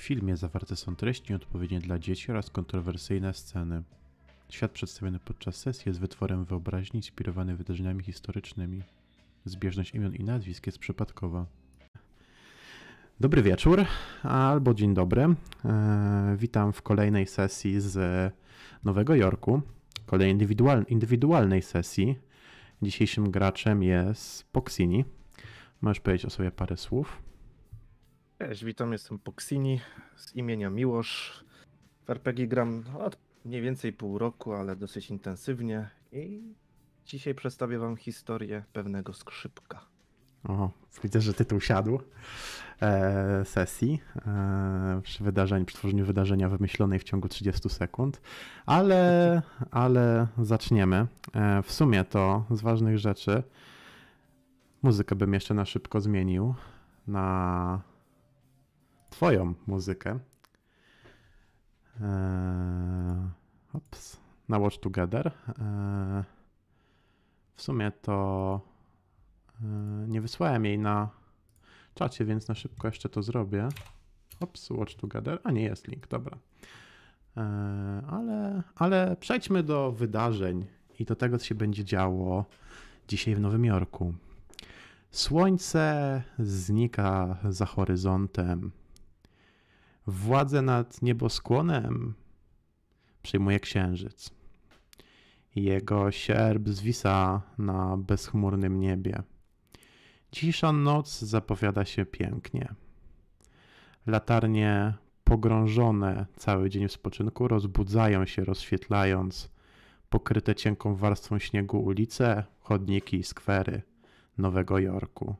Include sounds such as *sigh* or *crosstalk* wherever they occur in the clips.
W filmie zawarte są treści odpowiednie dla dzieci oraz kontrowersyjne sceny. Świat przedstawiony podczas sesji jest wytworem wyobraźni inspirowany wydarzeniami historycznymi. Zbieżność imion i nazwisk jest przypadkowa. Dobry wieczór albo dzień dobry. E, witam w kolejnej sesji z Nowego Jorku, kolejnej indywidualnej sesji. Dzisiejszym graczem jest Poxini. Możesz powiedzieć o sobie parę słów. Cześć, witam, jestem Poxini z imienia Miłosz. W RPG gram od mniej więcej pół roku, ale dosyć intensywnie i dzisiaj przedstawię wam historię pewnego skrzypka. O, widzę, że tytuł siadł e, sesji e, przy wydarzeniu, przy tworzeniu wydarzenia wymyślonej w ciągu 30 sekund, ale, ale zaczniemy. E, w sumie to z ważnych rzeczy muzykę bym jeszcze na szybko zmienił na Twoją muzykę. Eee, ops, na Watch Together. Eee, w sumie to eee, nie wysłałem jej na czacie, więc na szybko jeszcze to zrobię. Ops, Watch Together. A nie jest link, dobra. Eee, ale, ale przejdźmy do wydarzeń i do tego, co się będzie działo dzisiaj w Nowym Jorku. Słońce znika za horyzontem. Władzę nad nieboskłonem przejmuje księżyc. Jego sierp zwisa na bezchmurnym niebie. Cisza noc zapowiada się pięknie. Latarnie pogrążone cały dzień w spoczynku rozbudzają się, rozświetlając pokryte cienką warstwą śniegu ulice, chodniki i skwery Nowego Jorku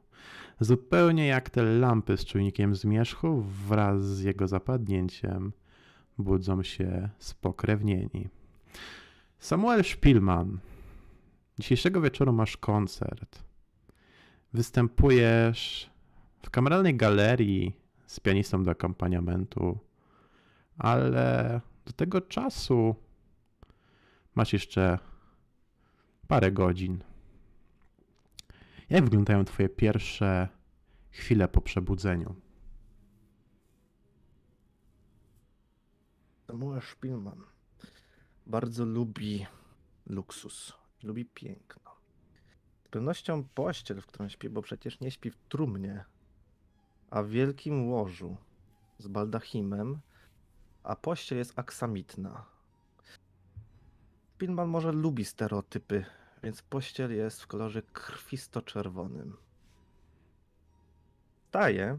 zupełnie jak te lampy z czujnikiem zmierzchu wraz z jego zapadnięciem budzą się spokrewnieni. Samuel Spielman. Dzisiejszego wieczoru masz koncert. Występujesz w kameralnej galerii z pianistą do akompaniamentu, ale do tego czasu masz jeszcze parę godzin. Jak wyglądają Twoje pierwsze chwile po przebudzeniu? Samuel Spielman bardzo lubi luksus, lubi piękno. Z pewnością pościel, w którym śpi, bo przecież nie śpi w trumnie, a w wielkim łożu z baldachimem, a pościel jest aksamitna. Spielman może lubi stereotypy więc pościel jest w kolorze krwisto-czerwonym. Daje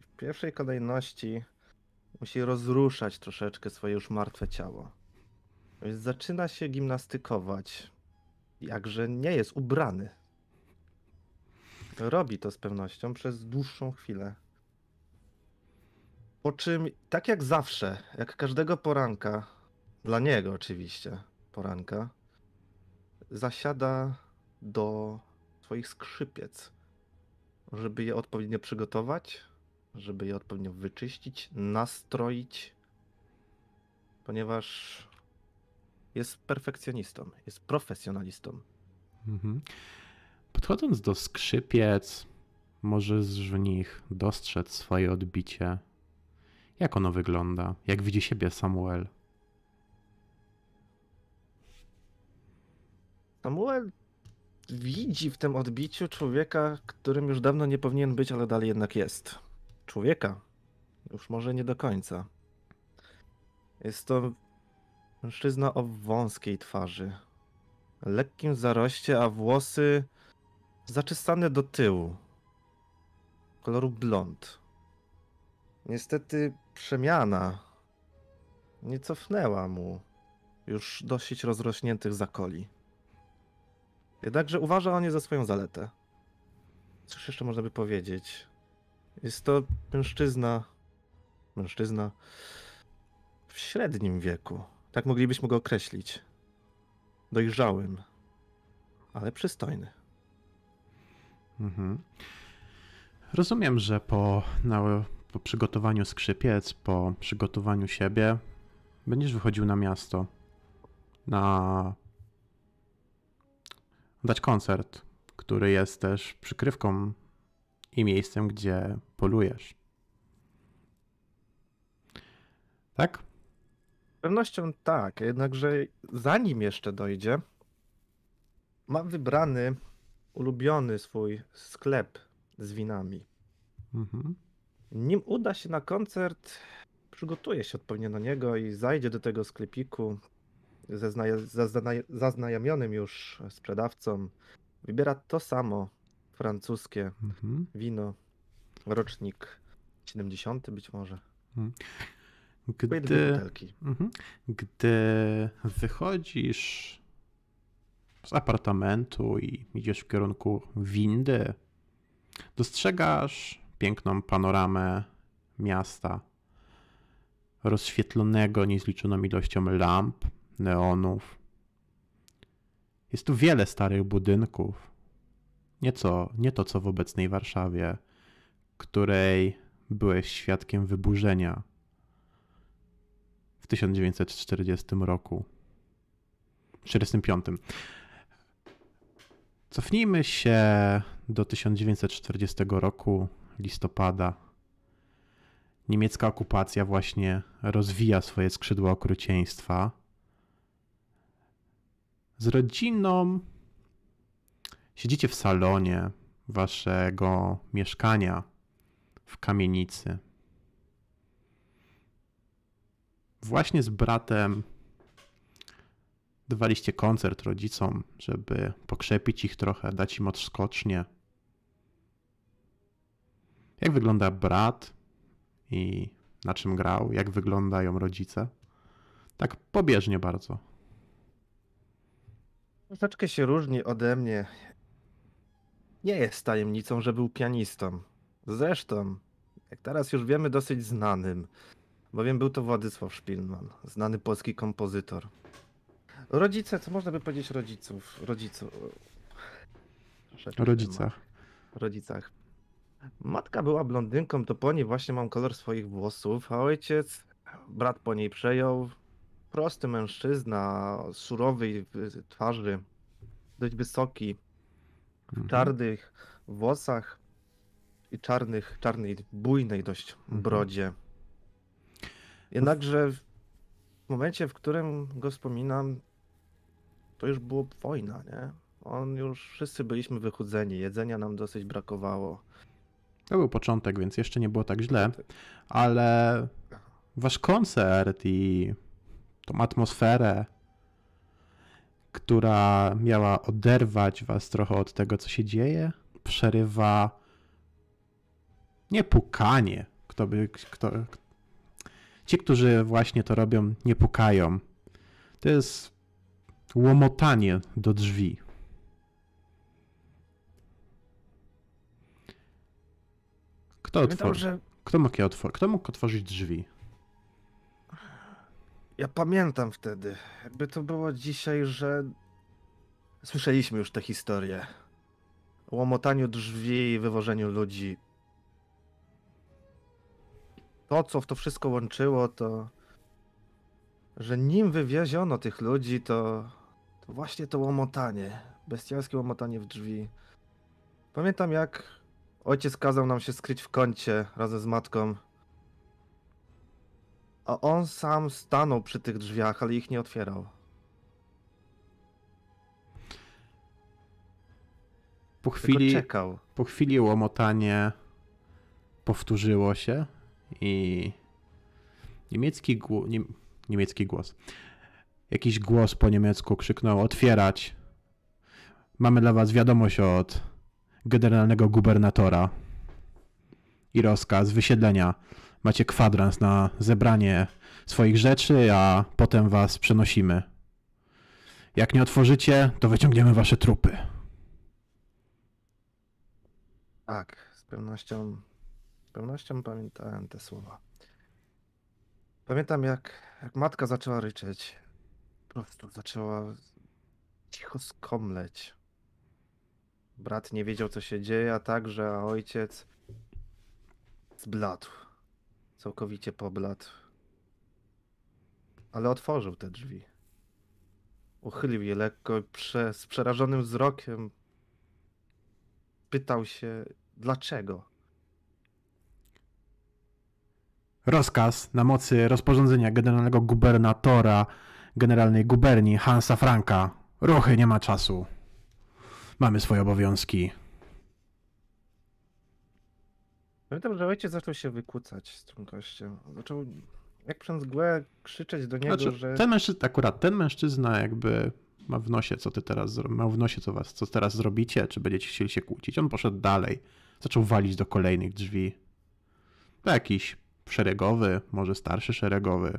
w pierwszej kolejności musi rozruszać troszeczkę swoje już martwe ciało. Więc zaczyna się gimnastykować, jakże nie jest ubrany. Robi to z pewnością przez dłuższą chwilę. Po czym, tak jak zawsze, jak każdego poranka, dla niego oczywiście poranka, zasiada do swoich skrzypiec, żeby je odpowiednio przygotować, żeby je odpowiednio wyczyścić, nastroić, ponieważ jest perfekcjonistą, jest profesjonalistą. Mhm. Podchodząc do skrzypiec, możesz w nich dostrzec swoje odbicie. Jak ono wygląda? Jak widzi siebie Samuel? Samuel widzi w tym odbiciu człowieka, którym już dawno nie powinien być, ale dalej jednak jest. Człowieka. Już może nie do końca. Jest to mężczyzna o wąskiej twarzy, lekkim zaroście, a włosy zaczesane do tyłu, koloru blond. Niestety przemiana nie cofnęła mu już dosyć rozrośniętych zakoli. Jednakże uważa on je za swoją zaletę. Cóż jeszcze można by powiedzieć? Jest to mężczyzna, mężczyzna w średnim wieku. Tak moglibyśmy go określić. Dojrzałym, ale przystojny. Mhm. Rozumiem, że po, na, po przygotowaniu skrzypiec, po przygotowaniu siebie, będziesz wychodził na miasto. Na dać koncert, który jest też przykrywką i miejscem, gdzie polujesz. Tak? Z pewnością tak, jednakże zanim jeszcze dojdzie, mam wybrany, ulubiony swój sklep z winami. Mhm. Nim uda się na koncert, przygotuje się odpowiednio do niego i zajdzie do tego sklepiku, ze zaznajomionym już sprzedawcą wybiera to samo francuskie mhm. wino, rocznik 70 być może. Mhm. Gdy, mhm. gdy wychodzisz z apartamentu i idziesz w kierunku windy, dostrzegasz piękną panoramę miasta rozświetlonego niezliczoną ilością lamp, neonów. Jest tu wiele starych budynków. Nieco, nie to, co w obecnej Warszawie, której byłeś świadkiem wyburzenia w 1940 roku. 1945. Cofnijmy się do 1940 roku, listopada. Niemiecka okupacja właśnie rozwija swoje skrzydła okrucieństwa z rodziną, siedzicie w salonie waszego mieszkania w kamienicy. Właśnie z bratem dawaliście koncert rodzicom, żeby pokrzepić ich trochę, dać im odskocznie. Jak wygląda brat i na czym grał, jak wyglądają rodzice? Tak pobieżnie bardzo troszeczkę się różni ode mnie. Nie jest tajemnicą, że był pianistą. Zresztą, jak teraz już wiemy, dosyć znanym, bowiem był to Władysław Szpilman, znany polski kompozytor. Rodzice, co można by powiedzieć rodziców, rodziców. Rodzicach. Rodzicach. Matka była blondynką, to po niej właśnie mam kolor swoich włosów, a ojciec, brat po niej przejął, prosty mężczyzna, surowej y, twarzy, dość wysoki, w mhm. czarnych włosach i czarnych, czarnej, bujnej dość mhm. brodzie. Jednakże w momencie, w którym go wspominam, to już było wojna, nie? On już wszyscy byliśmy wychudzeni, jedzenia nam dosyć brakowało. To był początek, więc jeszcze nie było tak źle, ale wasz koncert i tą atmosferę, która miała oderwać was trochę od tego, co się dzieje, przerywa nie pukanie. Kto by, kto, ci, którzy właśnie to robią, nie pukają. To jest łomotanie do drzwi. Kto, otworzy? kto, mógł otwor- kto mógł otworzyć drzwi? Ja pamiętam wtedy, jakby to było dzisiaj, że słyszeliśmy już te historie. O łomotaniu drzwi i wywożeniu ludzi. To, co w to wszystko łączyło, to że nim wywieziono tych ludzi, to, to właśnie to łomotanie, bestialskie łomotanie w drzwi. Pamiętam jak ojciec kazał nam się skryć w kącie razem z matką a on sam stanął przy tych drzwiach, ale ich nie otwierał. Po chwili, po chwili łomotanie powtórzyło się i niemiecki, gło, nie, niemiecki głos. Jakiś głos po niemiecku krzyknął: Otwierać! Mamy dla Was wiadomość od generalnego gubernatora i rozkaz wysiedlenia macie kwadrans na zebranie swoich rzeczy, a potem was przenosimy. Jak nie otworzycie, to wyciągniemy wasze trupy. Tak, z pewnością, z pewnością pamiętałem te słowa. Pamiętam, jak, jak matka zaczęła ryczeć. Po prostu zaczęła cicho skomleć. Brat nie wiedział, co się dzieje, a także ojciec zbladł. Całkowicie pobladł. Ale otworzył te drzwi. Uchylił je lekko i prze, z przerażonym wzrokiem pytał się, dlaczego. Rozkaz na mocy rozporządzenia generalnego gubernatora generalnej guberni Hansa Franka. Ruchy, nie ma czasu. Mamy swoje obowiązki. Pamiętam, że ojciec zaczął się wykłócać z tym gościem. Zaczął jak przez mgłę krzyczeć do niego, znaczy, że... Ten mężczyzna, akurat ten mężczyzna jakby ma w nosie, co ty teraz ma w nosie, co, was, co teraz zrobicie, czy będziecie chcieli się kłócić. On poszedł dalej. Zaczął walić do kolejnych drzwi. To jakiś szeregowy, może starszy szeregowy.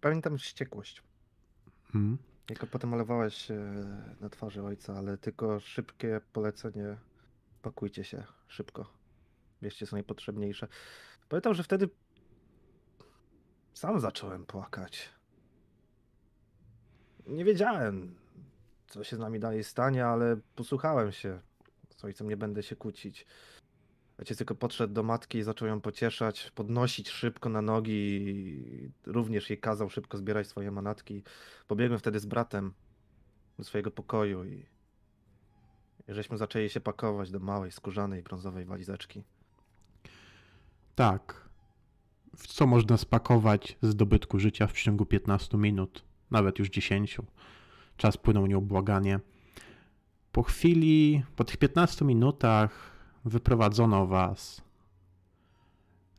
Pamiętam wściekłość. Hmm. Jako potem malowałeś na twarzy ojca, ale tylko szybkie polecenie pakujcie się szybko. Bierzcie są najpotrzebniejsze. Pamiętam, że wtedy sam zacząłem płakać. Nie wiedziałem, co się z nami dalej stanie, ale posłuchałem się. Z ojcem nie będę się kłócić. Ojciec tylko podszedł do matki i zaczął ją pocieszać, podnosić szybko na nogi i również jej kazał szybko zbierać swoje manatki. Pobiegłem wtedy z bratem do swojego pokoju i, i żeśmy zaczęli się pakować do małej, skórzanej, brązowej walizeczki. Tak. W co można spakować z dobytku życia w ciągu 15 minut, nawet już 10. Czas płynął nieubłaganie. Po chwili, po tych 15 minutach, wyprowadzono was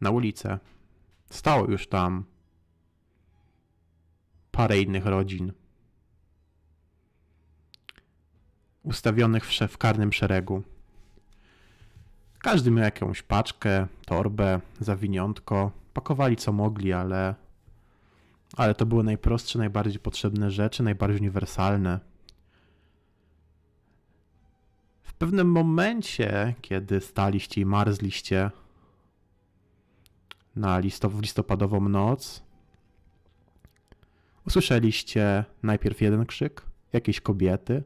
na ulicę. Stało już tam parę innych rodzin, ustawionych w, w karnym szeregu. Każdy miał jakąś paczkę, torbę, zawiniątko. Pakowali co mogli, ale, ale to były najprostsze, najbardziej potrzebne rzeczy, najbardziej uniwersalne. W pewnym momencie, kiedy staliście i marzliście na listopadową noc, usłyszeliście najpierw jeden krzyk jakiejś kobiety,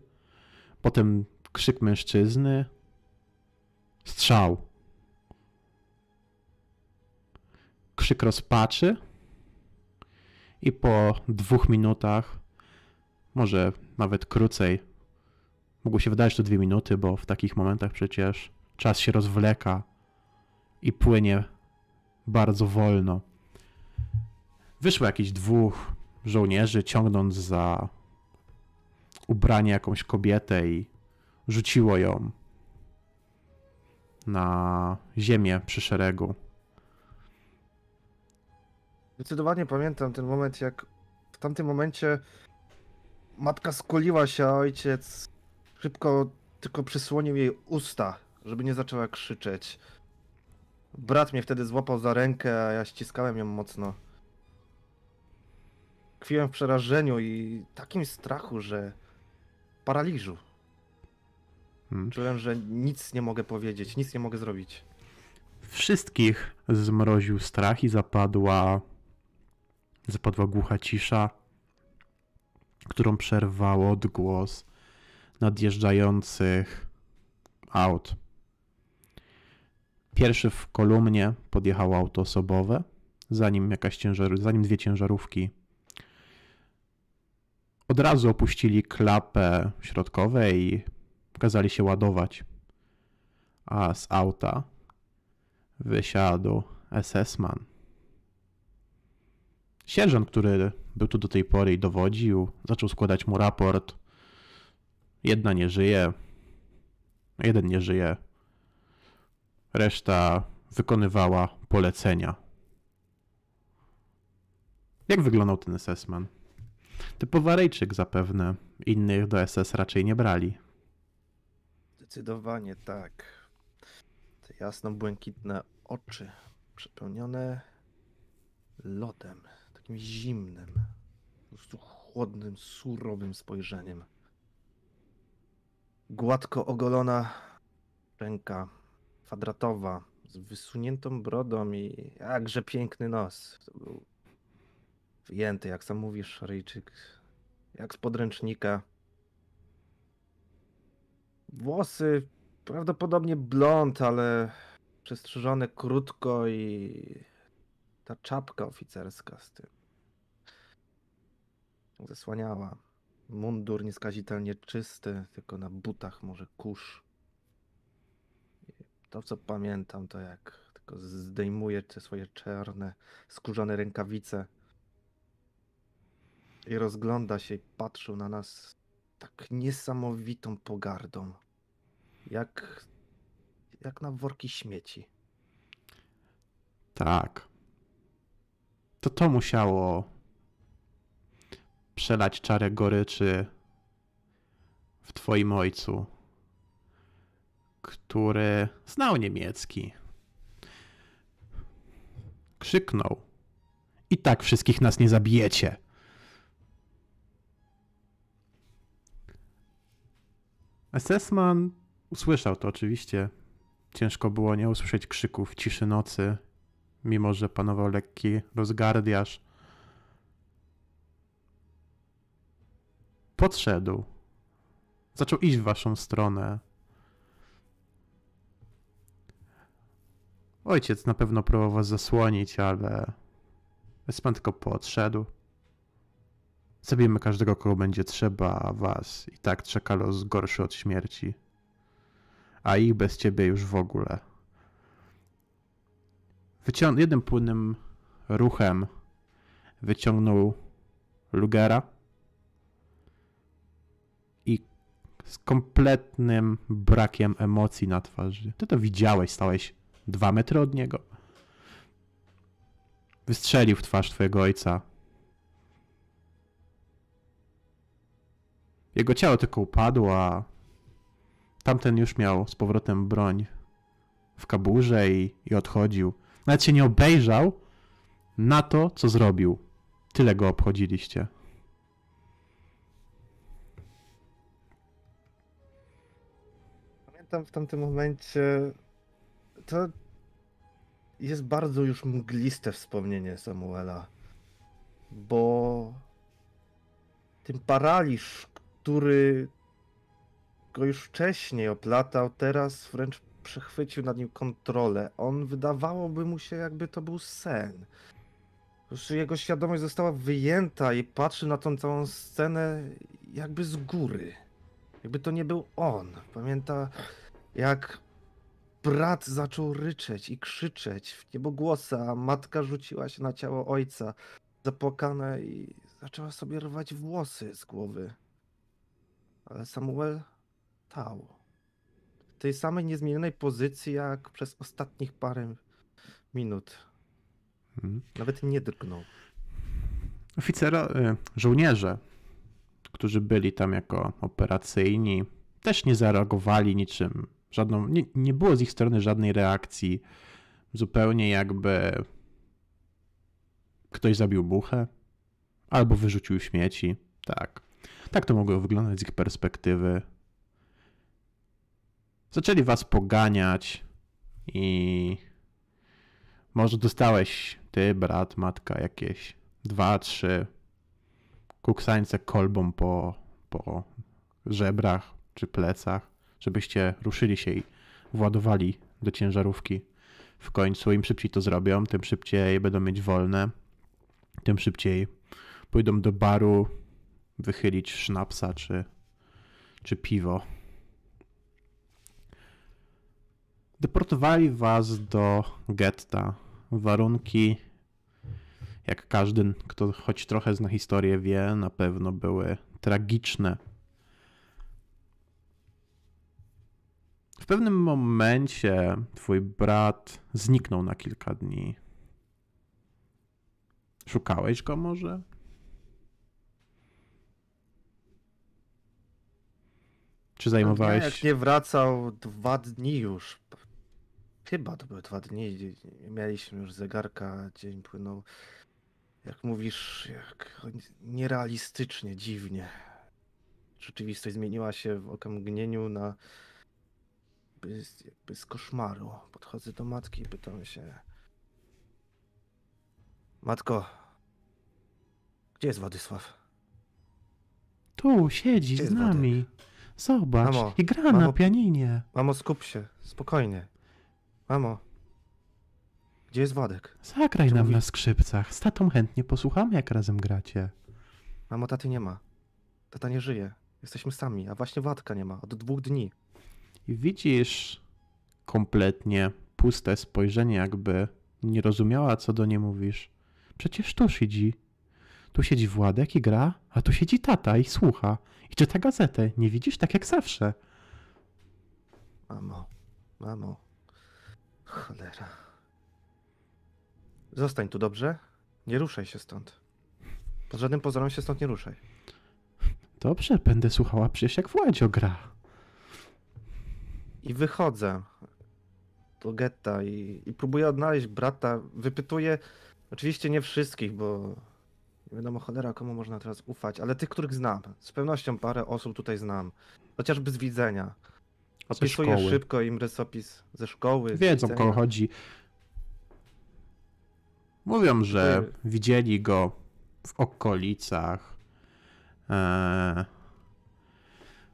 potem krzyk mężczyzny, Strzał. Krzyk rozpaczy. I po dwóch minutach, może nawet krócej, mogło się wydać to dwie minuty, bo w takich momentach przecież czas się rozwleka i płynie bardzo wolno. Wyszło jakieś dwóch żołnierzy, ciągnąc za ubranie jakąś kobietę i rzuciło ją na ziemię przy szeregu. Zdecydowanie pamiętam ten moment, jak w tamtym momencie matka skuliła się, a ojciec szybko tylko przysłonił jej usta, żeby nie zaczęła krzyczeć. Brat mnie wtedy złapał za rękę, a ja ściskałem ją mocno. Tkwiłem w przerażeniu i takim strachu, że paraliżu. Hmm. Czułem, że nic nie mogę powiedzieć, nic nie mogę zrobić. Wszystkich zmroził strach i zapadła. zapadła głucha cisza, którą przerwał odgłos nadjeżdżających aut. Pierwszy w kolumnie podjechało auto osobowe, zanim jakaś ciężar, zanim dwie ciężarówki. Od razu opuścili klapę środkowej kazali się ładować. A z auta wysiadł SS-man. Sierżant, który był tu do tej pory i dowodził, zaczął składać mu raport. Jedna nie żyje, jeden nie żyje. Reszta wykonywała polecenia. Jak wyglądał ten SS-man? Typowarejczyk zapewne, innych do SS raczej nie brali. Zdecydowanie tak. Te jasno-błękitne oczy przepełnione lodem, takim zimnym, po prostu chłodnym, surowym spojrzeniem. Gładko ogolona ręka, kwadratowa, z wysuniętą brodą i jakże piękny nos. To był wyjęty, jak sam mówisz, Ryjczyk, jak z podręcznika Włosy prawdopodobnie blond, ale przestrzyżone krótko i ta czapka oficerska z tym zasłaniała. Mundur nieskazitelnie czysty, tylko na butach może kurz. To, co pamiętam, to jak tylko zdejmuje te swoje czarne, skórzane rękawice i rozgląda się i patrzył na nas tak niesamowitą pogardą. Jak, jak na worki śmieci. Tak. To to musiało przelać czarę goryczy w twoim ojcu, który znał niemiecki. Krzyknął. I tak wszystkich nas nie zabijecie. Assessman Usłyszał to oczywiście. Ciężko było nie usłyszeć krzyków ciszy nocy, mimo że panował lekki rozgardiaż. Podszedł. Zaczął iść w waszą stronę. Ojciec na pewno próbował was zasłonić, ale pan tylko podszedł. Zabijemy każdego, kogo będzie trzeba, a was i tak czeka los gorszy od śmierci a ich bez ciebie już w ogóle. Wycią jednym płynnym ruchem wyciągnął Lugera i z kompletnym brakiem emocji na twarzy. Ty to widziałeś, stałeś dwa metry od niego. Wystrzelił w twarz twojego ojca. Jego ciało tylko upadło, a Tamten już miał z powrotem broń w kaburze i, i odchodził. Nawet się nie obejrzał na to, co zrobił. Tyle go obchodziliście. Pamiętam w tamtym momencie. To jest bardzo już mgliste wspomnienie Samuela, bo ten paraliż, który go już wcześniej oplatał, teraz wręcz przechwycił nad nim kontrolę. On wydawałoby mu się, jakby to był sen. Już jego świadomość została wyjęta i patrzy na tą całą scenę jakby z góry. Jakby to nie był on. Pamięta, jak brat zaczął ryczeć i krzyczeć w niebogłosa, a matka rzuciła się na ciało ojca, zapłakana i zaczęła sobie rwać włosy z głowy. Ale Samuel stało. W tej samej niezmienionej pozycji jak przez ostatnich parę minut. Mhm. Nawet nie drgnął. Oficera, y, żołnierze, którzy byli tam jako operacyjni, też nie zareagowali niczym. Żadną, nie, nie było z ich strony żadnej reakcji. Zupełnie jakby ktoś zabił buchę albo wyrzucił śmieci. Tak. Tak to mogło wyglądać z ich perspektywy zaczęli was poganiać i może dostałeś ty, brat, matka jakieś dwa, trzy kuksańce kolbą po, po żebrach czy plecach, żebyście ruszyli się i władowali do ciężarówki. W końcu im szybciej to zrobią, tym szybciej będą mieć wolne, tym szybciej pójdą do baru wychylić sznapsa czy, czy piwo. Deportowali was do getta. Warunki, jak każdy, kto choć trochę zna historię, wie, na pewno były tragiczne. W pewnym momencie twój brat zniknął na kilka dni. Szukałeś go może? Czy no zajmowałeś? No, nie wracał dwa dni już Chyba to były dwa dni. Mieliśmy już zegarka, dzień płynął. Jak mówisz, jak nierealistycznie, dziwnie. Rzeczywistość zmieniła się w okamgnieniu na jakby z koszmaru. Podchodzę do matki i pytam się. Matko, gdzie jest Władysław? Tu, siedzi z nami. Zobacz, mamo, i gra mamo, na pianinie. Mamo, skup się, spokojnie. Mamo, gdzie jest Władek? Zagraj Czemu nam mówi? na skrzypcach. Z tatą chętnie posłuchamy, jak razem gracie. Mamo, taty nie ma. Tata nie żyje. Jesteśmy sami, a właśnie Władka nie ma. Od dwóch dni. I widzisz kompletnie puste spojrzenie, jakby nie rozumiała, co do niej mówisz. Przecież tu siedzi. Tu siedzi Władek i gra, a tu siedzi tata i słucha. I czyta gazetę. Nie widzisz? Tak jak zawsze. Mamo, mamo, Cholera. Zostań tu, dobrze? Nie ruszaj się stąd. Pod żadnym pozorem się stąd nie ruszaj. Dobrze, będę słuchała przecież jak Władzio gra. I wychodzę do getta i, i próbuję odnaleźć brata. Wypytuję, oczywiście nie wszystkich, bo nie wiadomo cholera komu można teraz ufać, ale tych, których znam. Z pewnością parę osób tutaj znam. Chociażby z widzenia. Opisujesz szybko im rysopis ze szkoły. Wiedzą, o kogo chodzi. Mówią, że widzieli go w okolicach. E,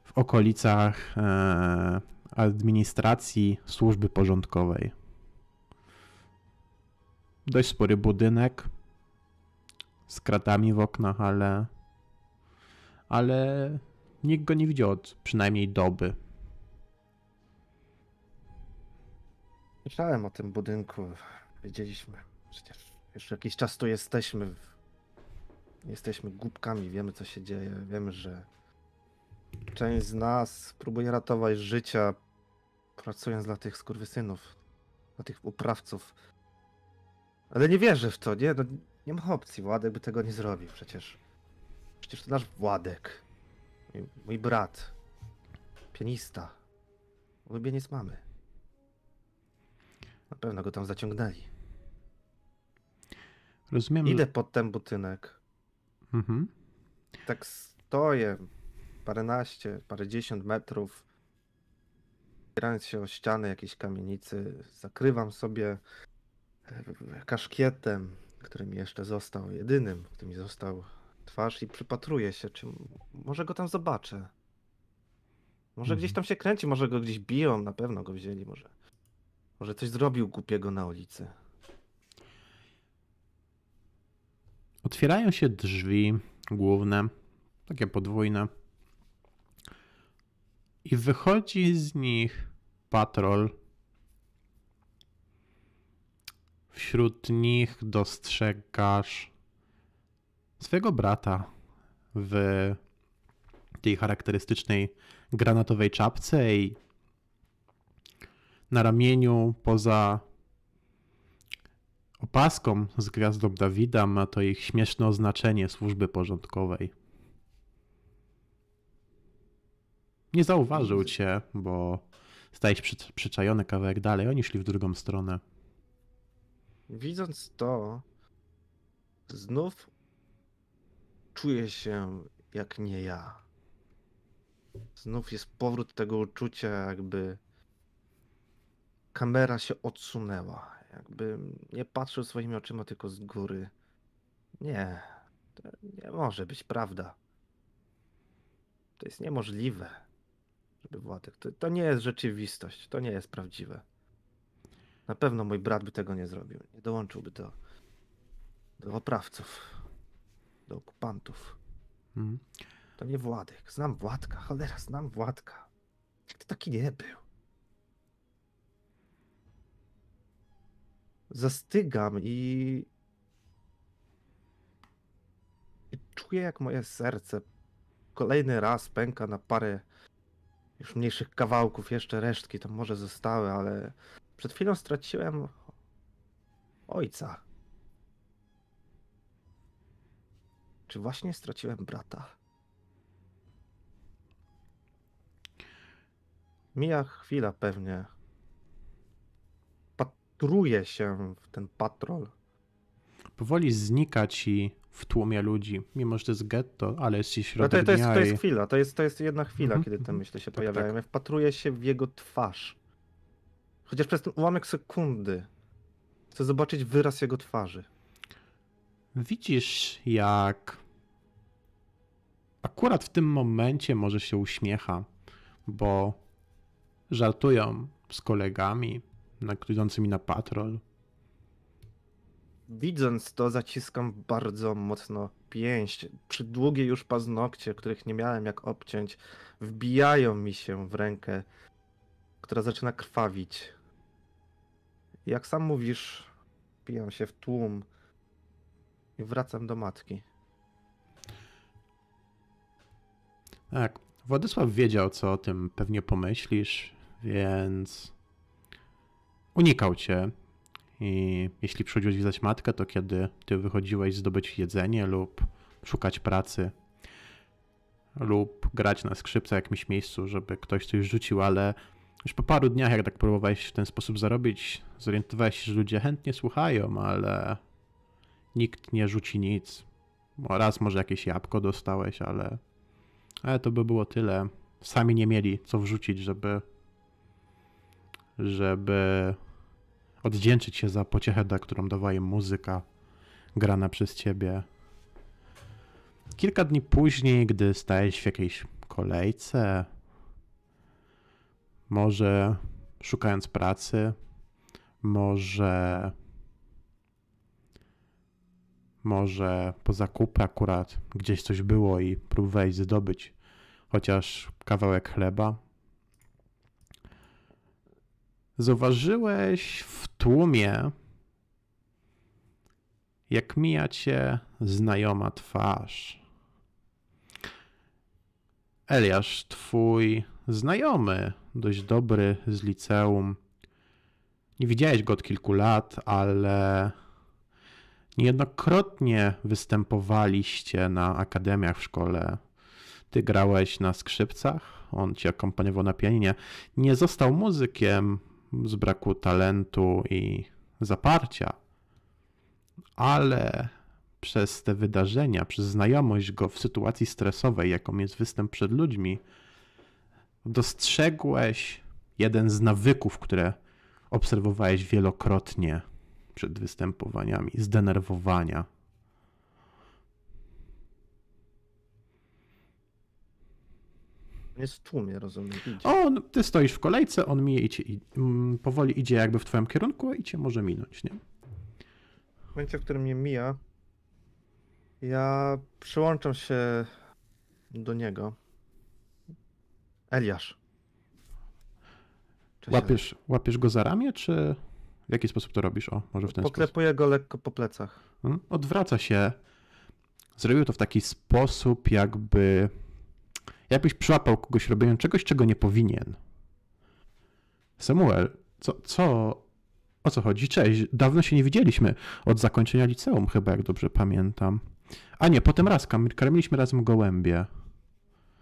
w okolicach e, administracji służby porządkowej. Dość spory budynek z kratami w oknach, ale ale nikt go nie widział od przynajmniej doby. Słyszałem o tym budynku. Wiedzieliśmy. Przecież już jakiś czas tu jesteśmy. Jesteśmy głupkami, wiemy co się dzieje. Wiemy, że część z nas próbuje ratować życia, pracując dla tych skurwysynów, dla tych uprawców. Ale nie wierzę w to, nie? No, nie ma opcji. Władek by tego nie zrobił przecież. Przecież to nasz Władek. Mój, mój brat. Pianista. Ulubieniec mamy. Na pewno go tam zaciągnęli. Rozumiem. Idę pod ten butynek. Mhm. Tak stoję paręnaście, parędziesiąt metrów, opierając się o ściany, jakiejś kamienicy, zakrywam sobie e, kaszkietem, który mi jeszcze został, jedynym, który mi został twarz i przypatruję się, czy może go tam zobaczę. Może mhm. gdzieś tam się kręci, może go gdzieś biją, na pewno go wzięli, może może coś zrobił głupiego na ulicy. Otwierają się drzwi główne, takie podwójne. I wychodzi z nich patrol. Wśród nich dostrzegasz swojego brata w tej charakterystycznej granatowej czapce i na ramieniu poza opaską z gwiazdą Dawida ma to ich śmieszne oznaczenie służby porządkowej. Nie zauważył cię, bo stałeś przy, przyczajony kawałek dalej. Oni szli w drugą stronę. Widząc to, znów czuję się jak nie ja. Znów jest powrót tego uczucia, jakby kamera się odsunęła. Jakby nie patrzył swoimi oczyma tylko z góry. Nie, to nie może być prawda. To jest niemożliwe, żeby Władek. To, to nie jest rzeczywistość, to nie jest prawdziwe. Na pewno mój brat by tego nie zrobił. Nie dołączyłby do, do oprawców, do okupantów. Mhm. To nie Władek. Znam Władka, cholera, znam Władka. Ty taki nie był. zastygam i... i czuję, jak moje serce kolejny raz pęka na parę już mniejszych kawałków, jeszcze resztki tam może zostały, ale przed chwilą straciłem ojca. Czy właśnie straciłem brata? Mija chwila pewnie, wpatruje się w ten patrol. Powoli znika ci w tłumie ludzi, mimo że to jest getto, ale jest ci środek no to, to, jest, to jest chwila, to jest, to jest jedna chwila, mhm. kiedy te mhm. myśli się tak, tak. pojawiają. Tak. Ja wpatruję się w jego twarz. Chociaż przez ten ułamek sekundy chcę zobaczyć wyraz jego twarzy. Widzisz, jak akurat w tym momencie może się uśmiecha, bo żartują z kolegami, idącymi na patrol. Widząc to, zaciskam bardzo mocno pięść. Przy długie już paznokcie, których nie miałem jak obciąć, wbijają mi się w rękę, która zaczyna krwawić. Jak sam mówisz, pijam się w tłum i wracam do matki. Tak, Władysław wiedział, co o tym pewnie pomyślisz, więc unikał cię. I jeśli przychodziłeś widać matkę, to kiedy ty wychodziłeś zdobyć jedzenie lub szukać pracy lub grać na skrzypce w jakimś miejscu, żeby ktoś coś rzucił, ale już po paru dniach, jak tak próbowałeś w ten sposób zarobić, zorientowałeś się, że ludzie chętnie słuchają, ale nikt nie rzuci nic. Raz może jakieś jabłko dostałeś, ale, ale to by było tyle. Sami nie mieli co wrzucić, żeby żeby oddzięczyć się za pociechę, którą dawała im muzyka grana przez ciebie. Kilka dni później, gdy stajesz w jakiejś kolejce, może szukając pracy, może może po zakupy akurat gdzieś coś było i próbowałeś zdobyć chociaż kawałek chleba. Zauważyłeś w tłumie, jak mija cię znajoma twarz. Eliasz, twój znajomy, dość dobry z liceum. Nie widziałeś go od kilku lat, ale niejednokrotnie występowaliście na akademiach w szkole. Ty grałeś na skrzypcach, on ci akompaniował na pianinie. Nie został muzykiem, z braku talentu i zaparcia, ale przez te wydarzenia, przez znajomość go w sytuacji stresowej, jaką jest występ przed ludźmi, dostrzegłeś jeden z nawyków, które obserwowałeś wielokrotnie przed występowaniami, zdenerwowania, Jest w tłumie, rozumiem. Idzie. On, ty stoisz w kolejce, on mija i cię mm, powoli idzie jakby w twoim kierunku i cię może minąć, nie? W momencie, w którym mnie mija, ja przyłączam się do niego. Eliasz. łapiesz, łapiesz go za ramię, czy w jaki sposób to robisz? O, może w ten Poklepuję sposób. go lekko po plecach. Hmm? Odwraca się. Zrobił to w taki sposób, jakby jakbyś przyłapał kogoś robiąc czegoś, czego nie powinien. Samuel, co, co, o co chodzi? Cześć, dawno się nie widzieliśmy. Od zakończenia liceum chyba, jak dobrze pamiętam. A nie, potem raz karmiliśmy razem gołębie.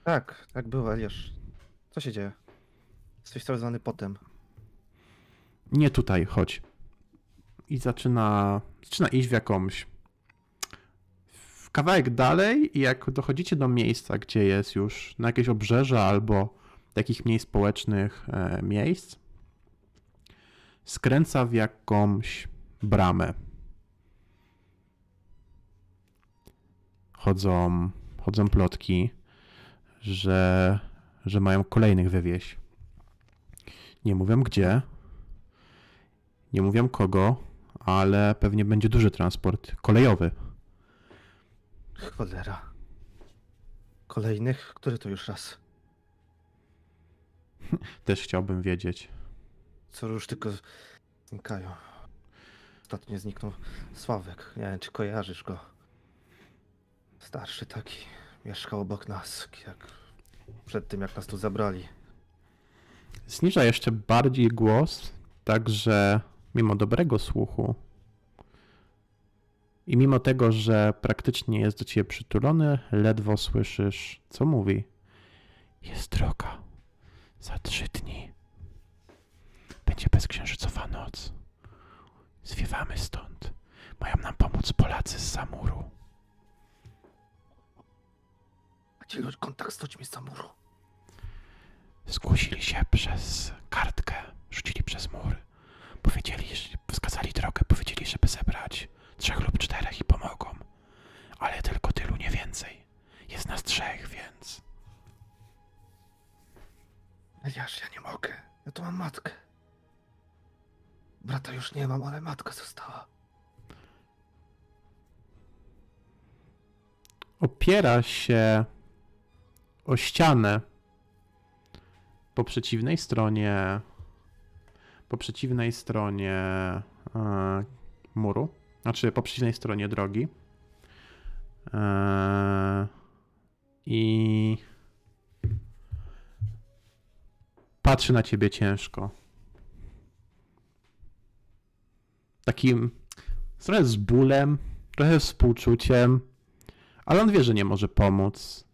Tak, tak było, wiesz. Co się dzieje? Jesteś cały zwany potem. Nie tutaj, chodź. I zaczyna, zaczyna iść w jakąś kawałek dalej jak dochodzicie do miejsca, gdzie jest już na jakieś obrzeże albo takich mniej społecznych e, miejsc, skręca w jakąś bramę. Chodzą, chodzą plotki, że, że mają kolejnych wywieźć. Nie mówią gdzie, nie mówią kogo, ale pewnie będzie duży transport kolejowy. Cholera. Kolejnych? Który to już raz? *laughs* Też chciałbym wiedzieć. Co już tylko znikają. Ostatnio zniknął Sławek. Nie wiem, czy kojarzysz go. Starszy taki. Mieszkał obok nas, jak przed tym, jak nas tu zabrali. Zniża jeszcze bardziej głos, także mimo dobrego słuchu i mimo tego, że praktycznie jest do ciebie przytulony, ledwo słyszysz, co mówi. Jest droga. Za trzy dni będzie bezksiężycowa noc. Zwiewamy stąd. Mają nam pomóc Polacy z Samuru. Macie kontakt z ludźmi z Samuru? Zgłosili się przez kartkę, rzucili przez mur. Powiedzieli, wskazali drogę, powiedzieli, żeby zebrać trzech lub czterech i pomogą. Ale tylko tylu, nie więcej. Jest nas trzech, więc... Eliasz, ja nie mogę. Ja tu mam matkę. Brata już nie mam, ale matka została. Opiera się o ścianę po przeciwnej stronie po przeciwnej stronie e, muru znaczy po przeciwnej stronie drogi. Eee, I patrzy na ciebie ciężko. Takim trochę z bólem, trochę współczuciem, ale on wie, że nie może pomóc.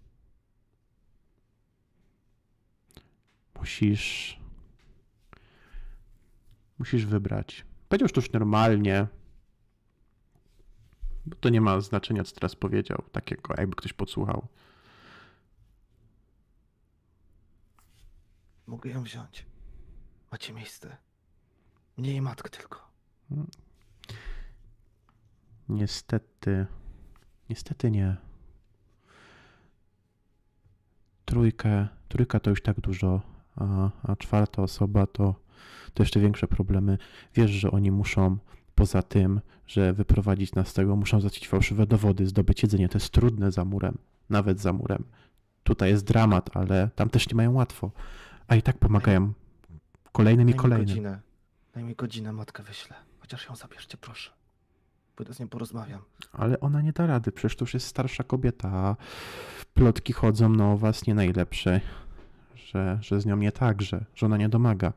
Musisz. Musisz wybrać. Powiedział już normalnie, bo to nie ma znaczenia, co teraz powiedział, takiego jakby ktoś podsłuchał. Mogę ją wziąć. Macie miejsce. Nie i matkę tylko. Hmm. Niestety. Niestety nie. Trójkę, trójka to już tak dużo, a, a czwarta osoba to, to jeszcze większe problemy. Wiesz, że oni muszą Poza tym, że wyprowadzić nas z tego, muszą zacić fałszywe dowody, zdobyć jedzenie. To jest trudne za murem, nawet za murem. Tutaj jest dramat, ale tam też nie mają łatwo. A i tak pomagają kolejnym i kolejnym. Godzinę. Daj mi godzinę, matkę wyślę. Chociaż ją zabierzcie, proszę. Pójdę z nią porozmawiam. Ale ona nie da rady, przecież to już jest starsza kobieta. Plotki chodzą no, o was nie najlepsze, że, że z nią nie tak, że, że ona nie domaga.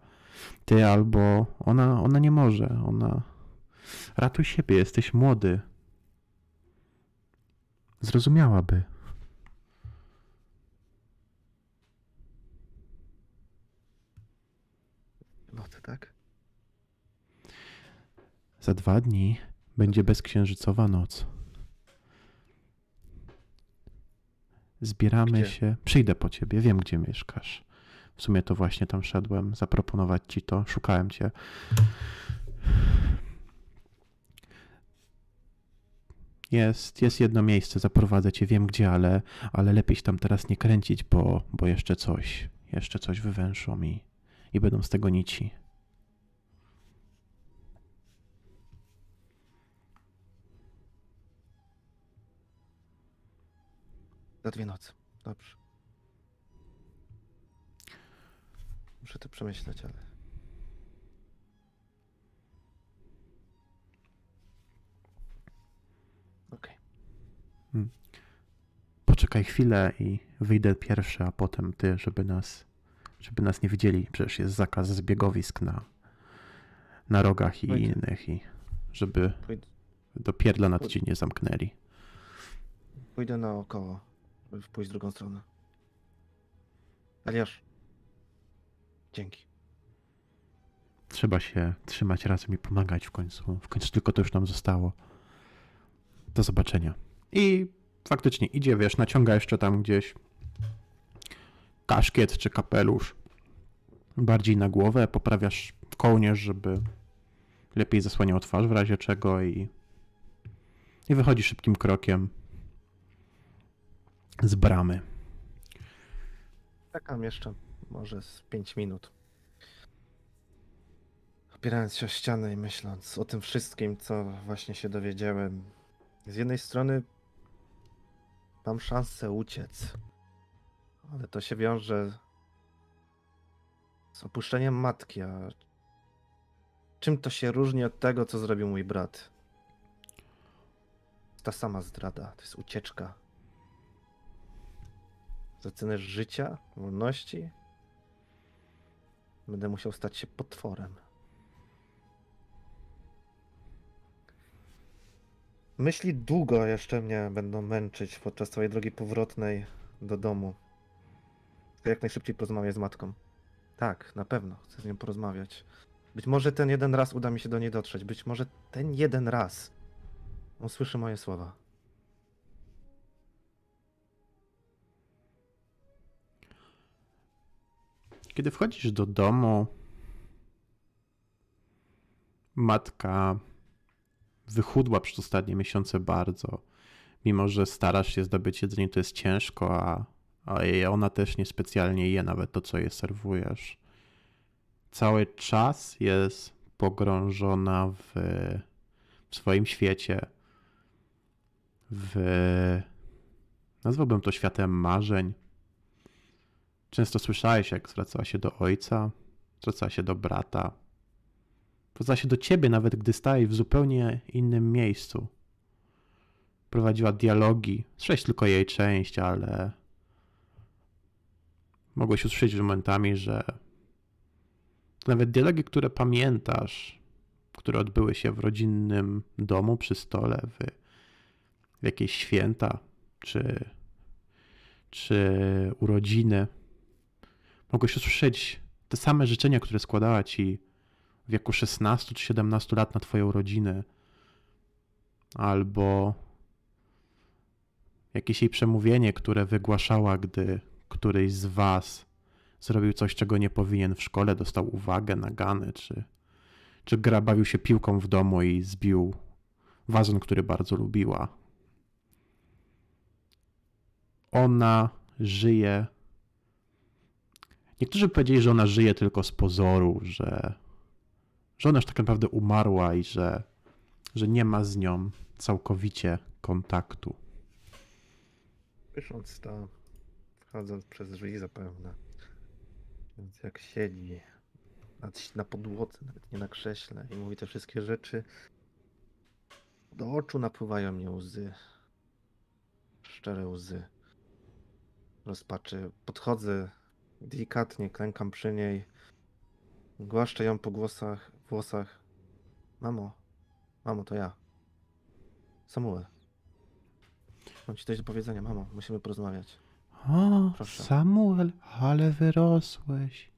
Ty albo ona, ona nie może, ona, Ratuj siebie, jesteś młody. Zrozumiałaby. No to tak? Za dwa dni będzie bezksiężycowa noc. Zbieramy gdzie? się. Przyjdę po ciebie, wiem gdzie mieszkasz. W sumie to właśnie tam szedłem, zaproponować ci to, szukałem cię. Jest, jest jedno miejsce, zaprowadzę cię, wiem gdzie, ale, ale lepiej się tam teraz nie kręcić, bo, bo jeszcze coś, jeszcze coś wywęszą mi i będą z tego nici. Za dwie nocy. Dobrze. Muszę to przemyśleć, ale. Hmm. Poczekaj chwilę i wyjdę pierwszy, a potem ty, żeby nas, żeby nas nie widzieli. Przecież jest zakaz zbiegowisk na, na rogach i innych, i żeby Pójdę. do pierdla nad ci nie zamknęli. Pójdę naokoło, żeby pójść w drugą stronę. Aliasz, dzięki. Trzeba się trzymać razem i pomagać w końcu. W końcu tylko to już nam zostało. Do zobaczenia. I faktycznie idzie, wiesz, naciąga jeszcze tam gdzieś kaszkiet czy kapelusz bardziej na głowę, poprawiasz kołnierz, żeby lepiej zasłaniał twarz w razie czego i, i wychodzi szybkim krokiem z bramy. Czekam tak, jeszcze może z 5 minut. Opierając się o ścianę i myśląc o tym wszystkim, co właśnie się dowiedziałem. Z jednej strony Mam szansę uciec. Ale to się wiąże z opuszczeniem matki, a czym to się różni od tego, co zrobił mój brat? Ta sama zdrada, to jest ucieczka. Za cenę życia, wolności, będę musiał stać się potworem. Myśli długo jeszcze mnie będą męczyć podczas twojej drogi powrotnej do domu. Chcę jak najszybciej porozmawiać z matką. Tak, na pewno. Chcę z nią porozmawiać. Być może ten jeden raz uda mi się do niej dotrzeć. Być może ten jeden raz usłyszy moje słowa. Kiedy wchodzisz do domu, matka wychudła przez ostatnie miesiące bardzo. Mimo, że starasz się zdobyć jedzenie, to jest ciężko, a, a ona też niespecjalnie je nawet to, co je serwujesz. Cały czas jest pogrążona w, w swoim świecie. W. Nazwałbym to światem marzeń. Często słyszałeś, jak zwracała się do ojca, zwracała się do brata, Podza się do ciebie, nawet gdy staje w zupełnie innym miejscu. Prowadziła dialogi, sześć tylko jej część, ale mogłeś usłyszeć momentami, że nawet dialogi, które pamiętasz, które odbyły się w rodzinnym domu przy stole, w, w jakieś święta czy, czy urodziny, mogłeś usłyszeć te same życzenia, które składała ci w wieku 16 czy 17 lat na Twoje urodziny, albo jakieś jej przemówienie, które wygłaszała, gdy któryś z Was zrobił coś, czego nie powinien w szkole, dostał uwagę, nagany, czy, czy gra bawił się piłką w domu i zbił wazon, który bardzo lubiła. Ona żyje. Niektórzy powiedzieli, że ona żyje tylko z pozoru, że że ona już tak naprawdę umarła i że, że nie ma z nią całkowicie kontaktu. Pysząc to, wchodząc przez drzwi zapewne, więc jak siedzi na podłodze, nawet nie na krześle i mówi te wszystkie rzeczy, do oczu napływają mi łzy. Szczere łzy. Rozpaczy. Podchodzę delikatnie, klękam przy niej. Głaszczę ją po głosach włosach. Mamo, mamo, to ja. Samuel. Mam ci coś do powiedzenia, mamo. Musimy porozmawiać. O, Proszę. Samuel, ale wyrosłeś.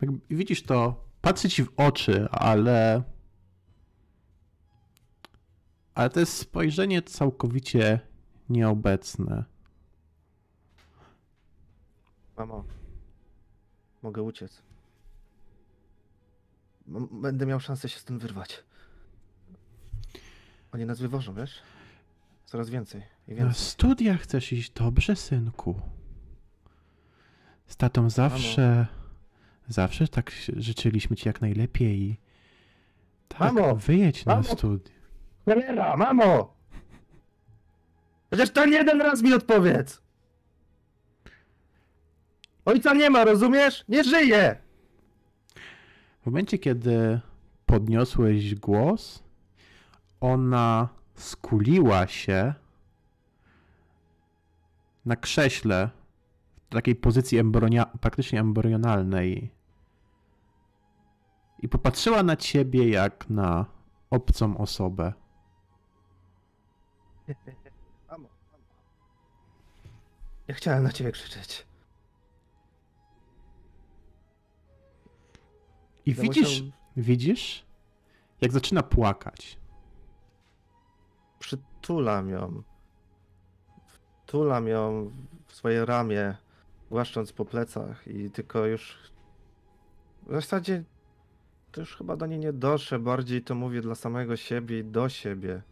Tak, widzisz to, patrzy ci w oczy, ale. Ale to jest spojrzenie całkowicie nieobecne. Mamo, mogę uciec. No, będę miał szansę się z tym wyrwać. Oni nas wywożą, wiesz? Coraz więcej. więcej. Na studia chcesz iść dobrze, synku. Z tatą zawsze, Mamo. zawsze tak życzyliśmy ci jak najlepiej. Tak, mamo, wyjedź mamo, na studia. Cholera, mamo! Chociaż ten jeden raz mi odpowiedz! Ojca nie ma, rozumiesz? Nie żyje! W momencie, kiedy podniosłeś głos, ona skuliła się na krześle w takiej pozycji praktycznie embrionalnej i popatrzyła na ciebie jak na obcą osobę. *laughs* Ja chciałem na ciebie krzyczeć. I ja widzisz, widzisz, jak zaczyna płakać. Przytulam ją. Wtulam ją w swoje ramię, głaszcząc po plecach i tylko już w zasadzie to już chyba do niej nie doszę, bardziej to mówię dla samego siebie i do siebie.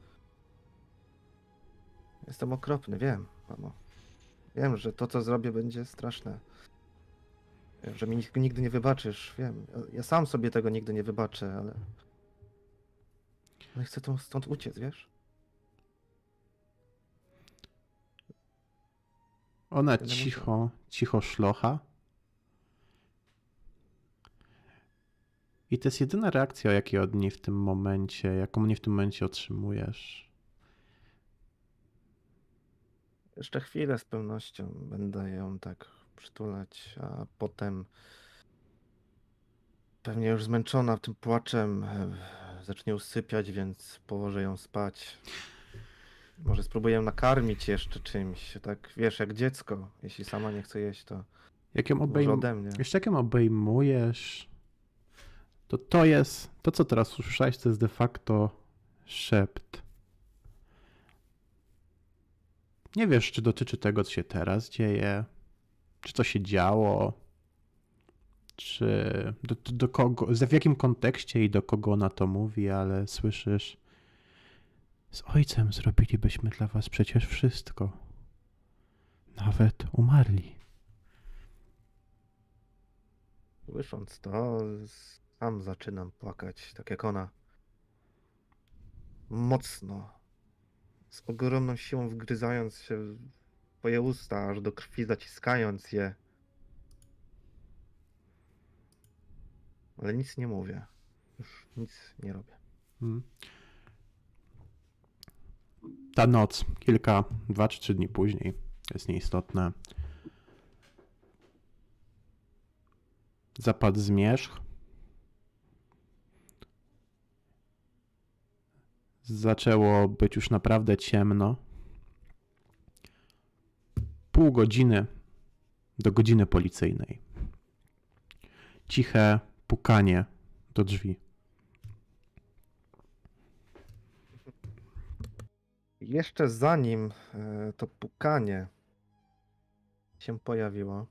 Jestem okropny, wiem, mamo. Wiem, że to, co zrobię, będzie straszne że mi nigdy nie wybaczysz, wiem. Ja sam sobie tego nigdy nie wybaczę, ale... No i chcę stąd uciec, wiesz? Ona cicho, cicho szlocha. I to jest jedyna reakcja, jakiej od niej w tym momencie, jaką mnie w tym momencie otrzymujesz. Jeszcze chwilę z pewnością będę ją tak przytulać, a potem pewnie już zmęczona tym płaczem e, zacznie usypiać, więc położę ją spać. Może spróbuję nakarmić jeszcze czymś, tak wiesz, jak dziecko. Jeśli sama nie chce jeść, to jak ją obejm... ode mnie. Jeszcze jak ją obejmujesz, to to jest, to co teraz usłyszałeś, to jest de facto szept. Nie wiesz, czy dotyczy tego, co się teraz dzieje, czy co się działo, czy do, do, do kogo, w jakim kontekście i do kogo ona to mówi, ale słyszysz, z ojcem zrobilibyśmy dla was przecież wszystko. Nawet umarli. Słysząc to, sam zaczynam płakać, tak jak ona. Mocno, z ogromną siłą wgryzając się twoje usta, aż do krwi zaciskając je. Ale nic nie mówię. Już nic nie robię. Hmm. Ta noc, kilka, dwa czy trzy dni później, jest nieistotne. Zapadł zmierzch. Zaczęło być już naprawdę ciemno pół godziny do godziny policyjnej. Ciche pukanie do drzwi. Jeszcze zanim e, to pukanie się pojawiło,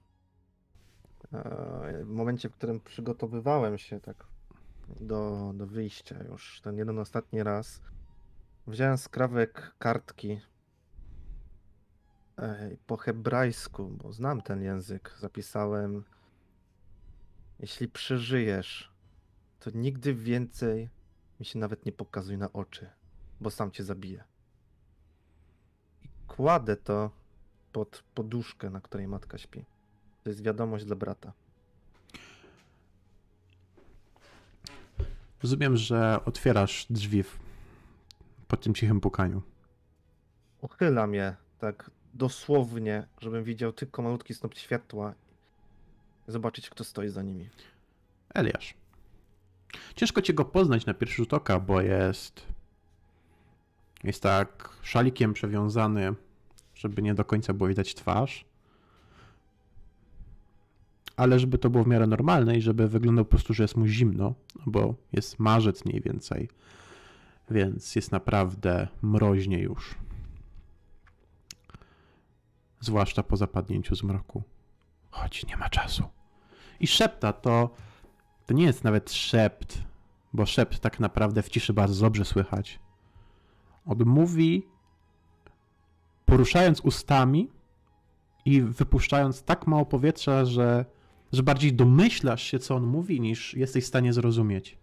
e, w momencie, w którym przygotowywałem się tak do, do wyjścia już ten jeden ostatni raz, wziąłem skrawek kartki po hebrajsku, bo znam ten język, zapisałem: Jeśli przeżyjesz, to nigdy więcej mi się nawet nie pokazuj na oczy, bo sam cię zabiję. I kładę to pod poduszkę, na której matka śpi. To jest wiadomość dla brata. Rozumiem, że otwierasz drzwi po tym cichym pukaniu. Uchylam je tak dosłownie, żebym widział tylko malutki snop światła, zobaczyć, kto stoi za nimi. Eliasz. Ciężko cię go poznać na pierwszy rzut oka, bo jest. Jest tak szalikiem przewiązany, żeby nie do końca było widać twarz. Ale żeby to było w miarę normalne i żeby wyglądał po prostu, że jest mu zimno, no bo jest marzec mniej więcej, więc jest naprawdę mroźnie już zwłaszcza po zapadnięciu zmroku. Choć nie ma czasu. I szepta to, to nie jest nawet szept, bo szept tak naprawdę w ciszy bardzo dobrze słychać. Odmówi, poruszając ustami i wypuszczając tak mało powietrza, że, że bardziej domyślasz się, co on mówi, niż jesteś w stanie zrozumieć.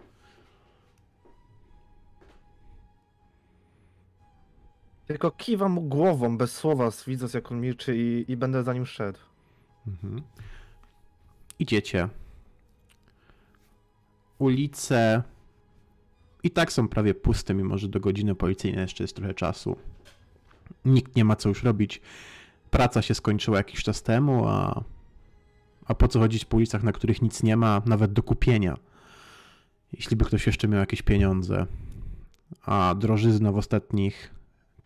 Tylko kiwam głową bez słowa, widząc jak on milczy i, i będę za nim szedł. Mhm. Idziecie. Ulice i tak są prawie puste, mimo że do godziny policyjnej jeszcze jest trochę czasu. Nikt nie ma co już robić. Praca się skończyła jakiś czas temu, a, a po co chodzić po ulicach, na których nic nie ma, nawet do kupienia? Jeśli by ktoś jeszcze miał jakieś pieniądze. A drożyzna w ostatnich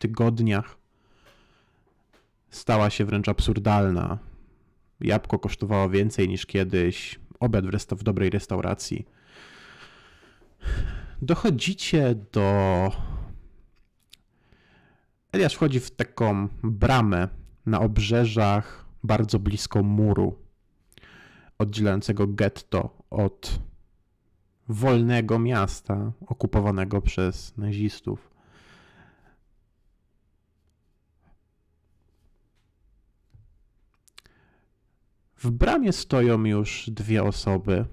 tygodniach stała się wręcz absurdalna. Jabłko kosztowało więcej niż kiedyś, obiad w, resta- w dobrej restauracji. Dochodzicie do. Eliasz wchodzi w taką bramę na obrzeżach bardzo blisko muru oddzielającego getto od wolnego miasta okupowanego przez nazistów. W bramie stoją już dwie osoby.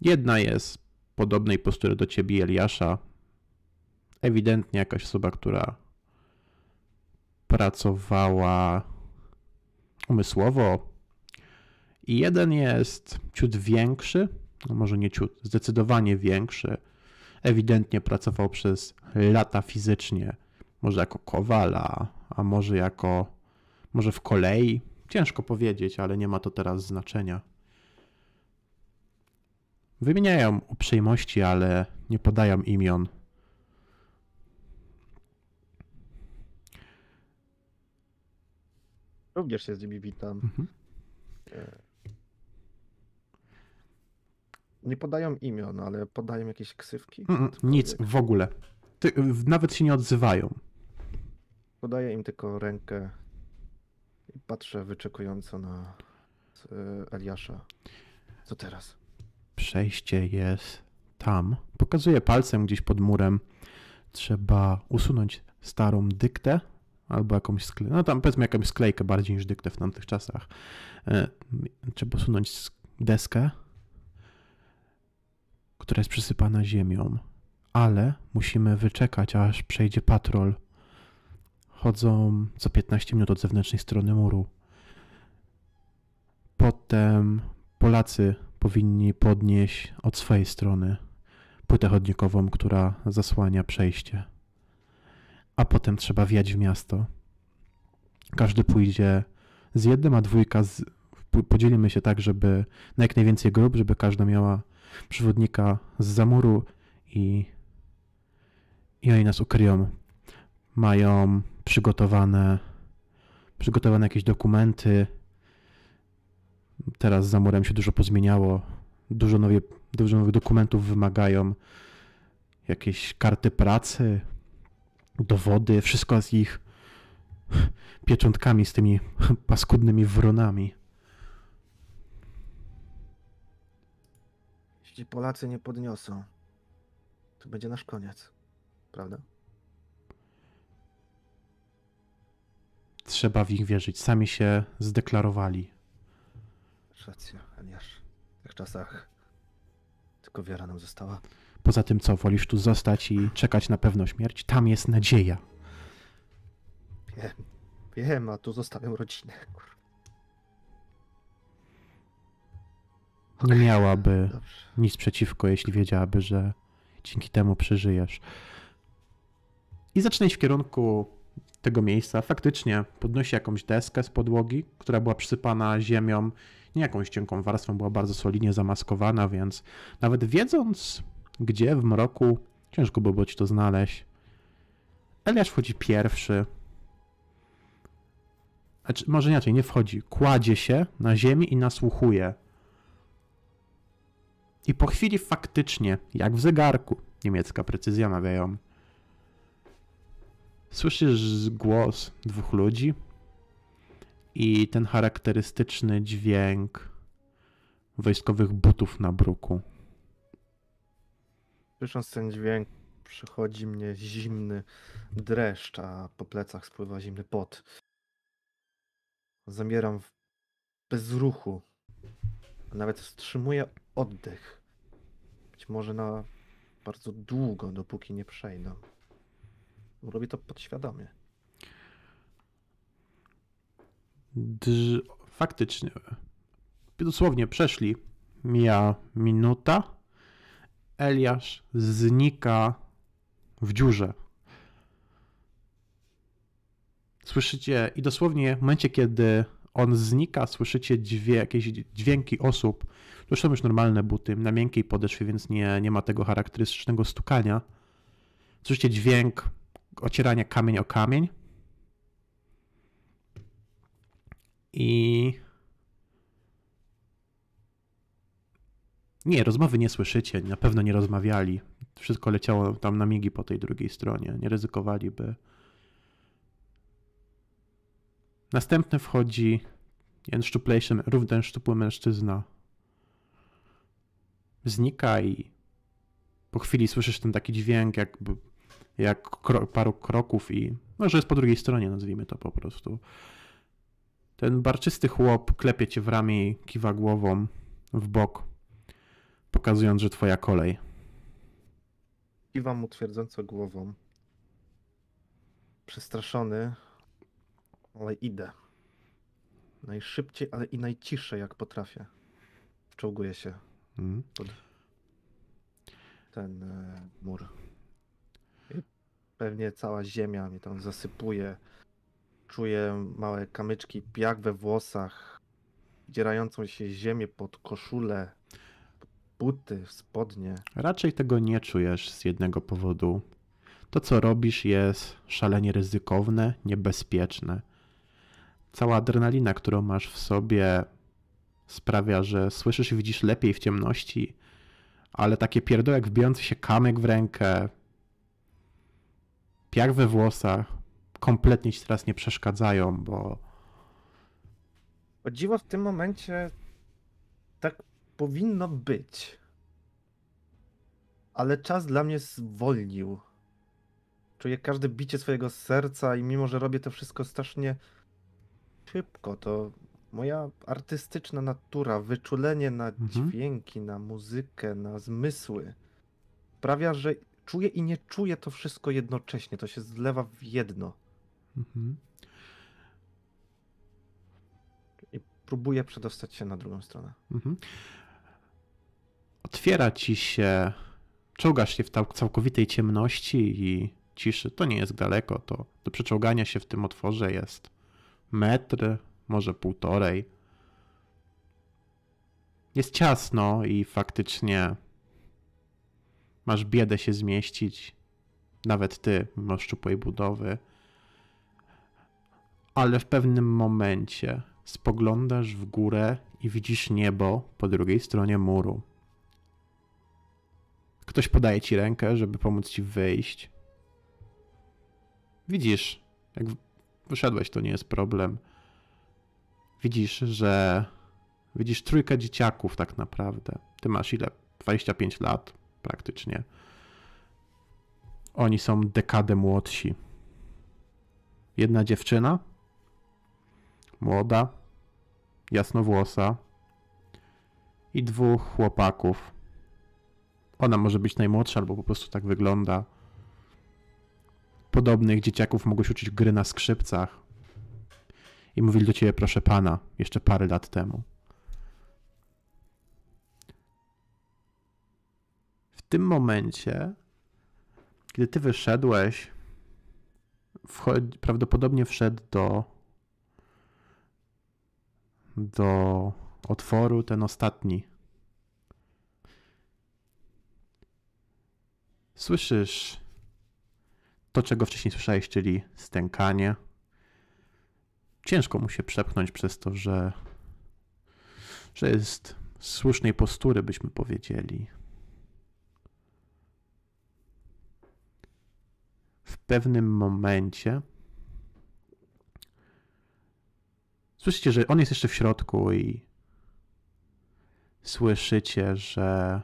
Jedna jest podobnej postury do ciebie, Eliasza. Ewidentnie jakaś osoba, która pracowała umysłowo. I jeden jest ciut większy, no może nie ciut, zdecydowanie większy. Ewidentnie pracował przez lata fizycznie, może jako kowala, a może jako, może w kolei, Ciężko powiedzieć, ale nie ma to teraz znaczenia. Wymieniają uprzejmości, ale nie podają imion. Również się z nimi witam. Mhm. E, nie podają imion, ale podają jakieś ksywki? Mm, mm nic, w ogóle. Ty, nawet się nie odzywają. Podaję im tylko rękę i patrzę wyczekująco na e, Eliasza. Co teraz? Przejście jest tam. Pokazuję palcem gdzieś pod murem. Trzeba usunąć starą dyktę albo jakąś sklejkę. No tam powiedzmy jakąś sklejkę bardziej niż dyktę w tamtych czasach. E, trzeba usunąć deskę, która jest przysypana ziemią. Ale musimy wyczekać, aż przejdzie patrol chodzą co 15 minut od zewnętrznej strony muru. Potem Polacy powinni podnieść od swojej strony płytę chodnikową, która zasłania przejście. A potem trzeba wjechać w miasto. Każdy pójdzie z jednym, a dwójka z... podzielimy się tak, żeby na jak najwięcej grup, żeby każda miała przewodnika z zamuru i, i oni nas ukryją mają przygotowane, przygotowane jakieś dokumenty. Teraz za murem się dużo pozmieniało. Dużo, nowie, dużo nowych dokumentów wymagają. Jakieś karty pracy, dowody, wszystko z ich pieczątkami, z tymi paskudnymi wronami. Jeśli Polacy nie podniosą, to będzie nasz koniec, prawda? Trzeba w ich wierzyć. Sami się zdeklarowali. Racja, Aniasz. W tych czasach tylko wiara nam została. Poza tym co, wolisz tu zostać i czekać na pewną śmierć? Tam jest nadzieja. Wiem, wiem, a tu zostawiam rodzinę. Kur... Nie miałaby Dobrze. nic przeciwko, jeśli wiedziałaby, że dzięki temu przeżyjesz. I zaczynaj w kierunku tego miejsca faktycznie podnosi jakąś deskę z podłogi, która była przysypana ziemią, nie jakąś cienką warstwą, była bardzo solidnie zamaskowana, więc nawet wiedząc, gdzie w mroku, ciężko by było ci to znaleźć. Eliasz wchodzi pierwszy. Znaczy, może inaczej, nie wchodzi. Kładzie się na ziemi i nasłuchuje. I po chwili faktycznie, jak w zegarku, niemiecka precyzja mawiają, Słyszysz głos dwóch ludzi i ten charakterystyczny dźwięk wojskowych butów na bruku. Słysząc ten dźwięk, przychodzi mnie zimny dreszcz, a po plecach spływa zimny pot. Zamieram bez ruchu, a nawet wstrzymuję oddech. Być może na bardzo długo, dopóki nie przejdą. Robię to podświadomie. Drz... Faktycznie. Dosłownie przeszli. Mija minuta. Eliasz znika w dziurze. Słyszycie, i dosłownie w momencie, kiedy on znika, słyszycie dwie, jakieś dźwięki osób. To są już normalne buty, na miękkiej podeszwie, więc nie, nie ma tego charakterystycznego stukania. Słyszycie dźwięk ocierania kamień o kamień. I. Nie, rozmowy nie słyszycie, na pewno nie rozmawiali. Wszystko leciało tam na migi po tej drugiej stronie, nie ryzykowaliby. Następny wchodzi jeden szczuplejszy, równy szczupły mężczyzna. Znika i po chwili słyszysz ten taki dźwięk, jakby jak kro, paru kroków i może no, jest po drugiej stronie, nazwijmy to po prostu. Ten barczysty chłop klepie cię w ramię i kiwa głową w bok, pokazując, że twoja kolej. Kiwam mu twierdząco głową. Przestraszony, ale idę. Najszybciej, ale i najciszej, jak potrafię. Wczołguję się. Mm. Pod ten e, mur pewnie cała ziemia mnie tam zasypuje. Czuję małe kamyczki, piach we włosach, wdzierającą się ziemię pod koszulę, buty, spodnie. Raczej tego nie czujesz z jednego powodu. To, co robisz, jest szalenie ryzykowne, niebezpieczne. Cała adrenalina, którą masz w sobie, sprawia, że słyszysz i widzisz lepiej w ciemności, ale takie pierdołek wbijący się kamyk w rękę, jak we włosach kompletnie ci teraz nie przeszkadzają, bo... O dziwo w tym momencie tak powinno być. Ale czas dla mnie zwolnił. Czuję każde bicie swojego serca i mimo, że robię to wszystko strasznie szybko, to moja artystyczna natura, wyczulenie na mhm. dźwięki, na muzykę, na zmysły sprawia, że czuję i nie czuję to wszystko jednocześnie. To się zlewa w jedno. Mhm. I próbuję przedostać się na drugą stronę. Mhm. Otwiera ci się, czołgasz się w całkowitej ciemności i ciszy. To nie jest daleko, to do przeczołgania się w tym otworze jest metr, może półtorej. Jest ciasno i faktycznie Masz biedę się zmieścić, nawet ty, mimo szczupłej budowy. Ale w pewnym momencie spoglądasz w górę i widzisz niebo po drugiej stronie muru. Ktoś podaje ci rękę, żeby pomóc ci wyjść. Widzisz, jak wyszedłeś, to nie jest problem. Widzisz, że widzisz trójkę dzieciaków tak naprawdę. Ty masz ile? 25 lat praktycznie. Oni są dekadę młodsi. Jedna dziewczyna, młoda, jasnowłosa i dwóch chłopaków. Ona może być najmłodsza albo po prostu tak wygląda. Podobnych dzieciaków mogłeś uczyć gry na skrzypcach. I mówili do ciebie, proszę pana, jeszcze parę lat temu. tym momencie, kiedy ty wyszedłeś, wchodzi, prawdopodobnie wszedł do, do otworu ten ostatni. Słyszysz to, czego wcześniej słyszałeś, czyli stękanie. Ciężko mu się przepchnąć przez to, że, że jest słusznej postury, byśmy powiedzieli. w pewnym momencie. Słyszycie, że on jest jeszcze w środku i słyszycie, że.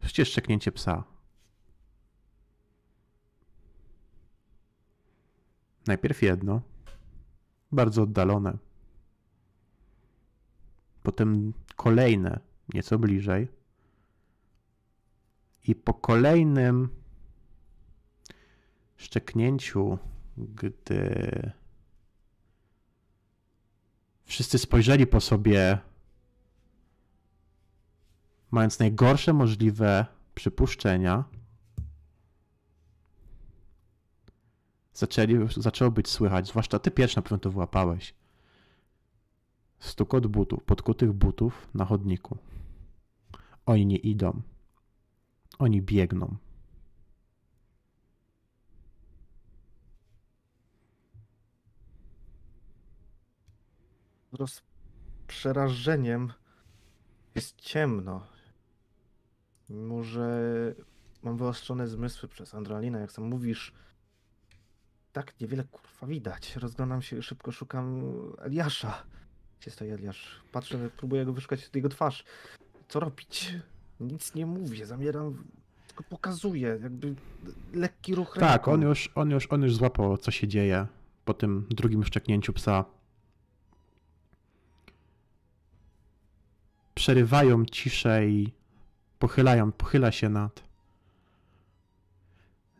Słyszycie szczeknięcie psa. Najpierw jedno, bardzo oddalone. Potem kolejne, nieco bliżej. I po kolejnym szczeknięciu, gdy wszyscy spojrzeli po sobie, mając najgorsze możliwe przypuszczenia, zaczęli, zaczęło być słychać, zwłaszcza ty pierwszy na pewno to wyłapałeś, stukot butów, podkutych butów na chodniku. Oni nie idą. Oni biegną. roz... przerażeniem jest ciemno. Mimo, że mam wyostrzone zmysły przez Andralina, jak sam mówisz, tak niewiele kurwa widać. Rozglądam się szybko szukam Eliasza. Gdzie stoi Eliasz? Patrzę, próbuję go wyszukać jego twarz. Co robić? Nic nie mówię, zamieram tylko pokazuje, jakby lekki ruch. Tak, ręką. on już, on, już, on już złapał, co się dzieje po tym drugim szczeknięciu psa. przerywają ciszę i pochylają, pochyla się nad,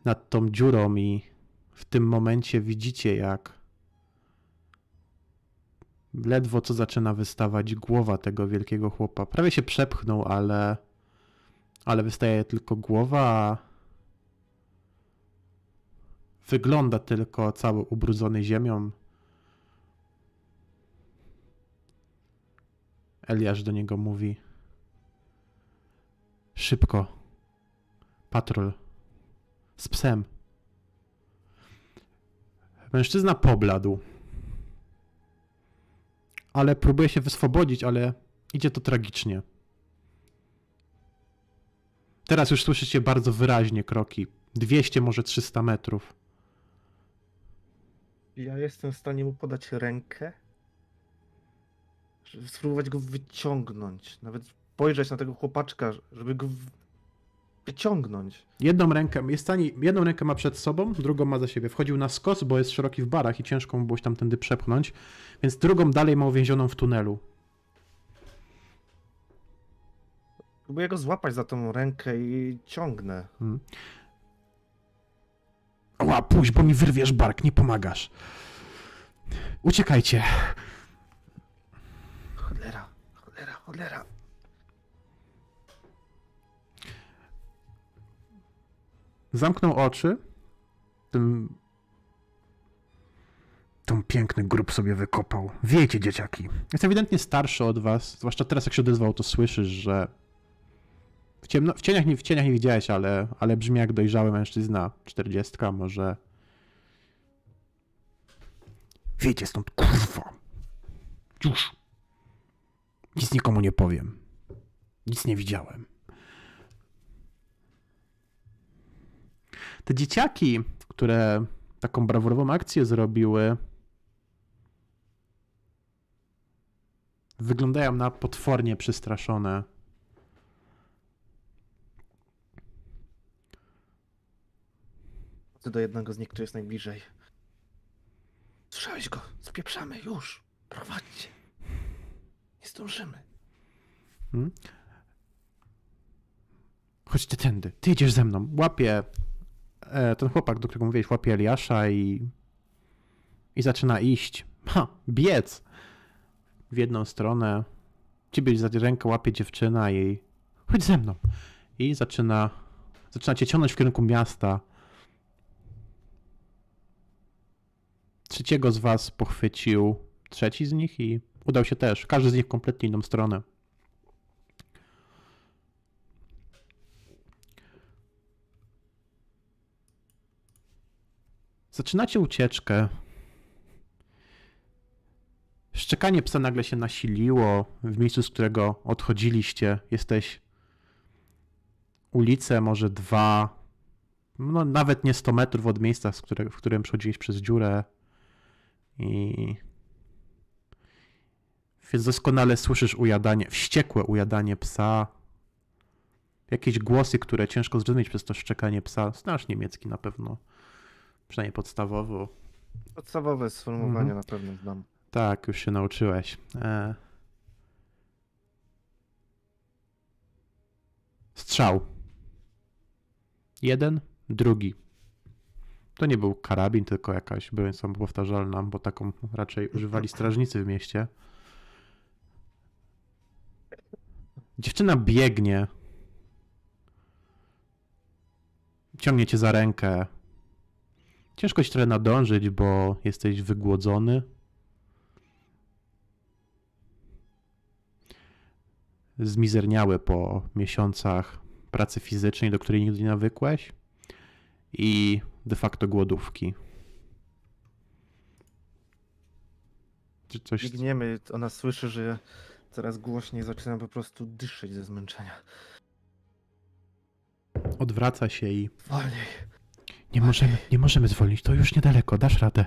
nad tą dziurą i w tym momencie widzicie, jak ledwo co zaczyna wystawać głowa tego wielkiego chłopa. Prawie się przepchnął, ale, ale wystaje tylko głowa, a wygląda tylko cały ubrudzony ziemią. Eliasz do niego mówi: Szybko. Patrol. Z psem. Mężczyzna pobladł. Ale próbuje się wyswobodzić, ale idzie to tragicznie. Teraz już słyszycie bardzo wyraźnie kroki. 200, może 300 metrów. Ja jestem w stanie mu podać rękę spróbować go wyciągnąć. Nawet spojrzeć na tego chłopaczka, żeby go wyciągnąć. Jedną rękę, jest jedną rękę ma przed sobą, drugą ma za siebie. Wchodził na skos, bo jest szeroki w barach i ciężko mu było się tamtędy przepchnąć, więc drugą dalej ma uwięzioną w tunelu. Próbuję go złapać za tą rękę i ciągnę. Hmm. Ła, pójdź, bo mi wyrwiesz bark, nie pomagasz. Uciekajcie. Cholera. Zamknął oczy. Ten... Tą piękny grób sobie wykopał. Wiecie, dzieciaki. Jest ewidentnie starszy od was. Zwłaszcza teraz, jak się odezwał, to słyszysz, że w, ciemno... w, cieniach, nie, w cieniach nie widziałeś, ale, ale brzmi jak dojrzały mężczyzna. Czterdziestka może. Wiecie stąd, kurwa. Już. Nic nikomu nie powiem. Nic nie widziałem. Te dzieciaki, które taką brawurową akcję zrobiły, wyglądają na potwornie przestraszone. do jednego z nich, który jest najbliżej. Słyszałeś go? Spieprzamy już. Prowadźcie. Nie zdążymy. Hmm? Chodźcie tędy. Ty idziesz ze mną. Łapie e, ten chłopak, do którego mówiłeś, łapie Eliasza i i zaczyna iść. Ha, biec! W jedną stronę. Ciebie za rękę łapie dziewczyna i chodź ze mną. I zaczyna, zaczyna cię ciągnąć w kierunku miasta. Trzeciego z was pochwycił trzeci z nich i udał się też. Każdy z nich kompletnie inną stronę. Zaczynacie ucieczkę. Szczekanie psa nagle się nasiliło. W miejscu, z którego odchodziliście, jesteś ulicę, może dwa, no nawet nie 100 metrów od miejsca, w którym przechodziłeś przez dziurę. I więc doskonale słyszysz ujadanie, wściekłe ujadanie psa. Jakieś głosy, które ciężko zrozumieć przez to szczekanie psa. Znasz niemiecki na pewno. Przynajmniej podstawowo. Podstawowe sformułowania mhm. na pewno znam. Tak, już się nauczyłeś. E... Strzał. Jeden, drugi. To nie był karabin, tylko jakaś broń powtarzalna, bo taką raczej używali *laughs* strażnicy w mieście. Dziewczyna biegnie. Ciągnie cię za rękę. Ciężko ci trochę nadążyć, bo jesteś wygłodzony. Zmizerniały po miesiącach pracy fizycznej, do której nigdy nie nawykłeś, i de facto głodówki. Czy coś. Biegniemy, ona słyszy, że coraz głośniej, zaczynam po prostu dyszeć ze zmęczenia. Odwraca się i. Wolniej. Nie możemy, nie możemy zwolnić, to już niedaleko, dasz radę.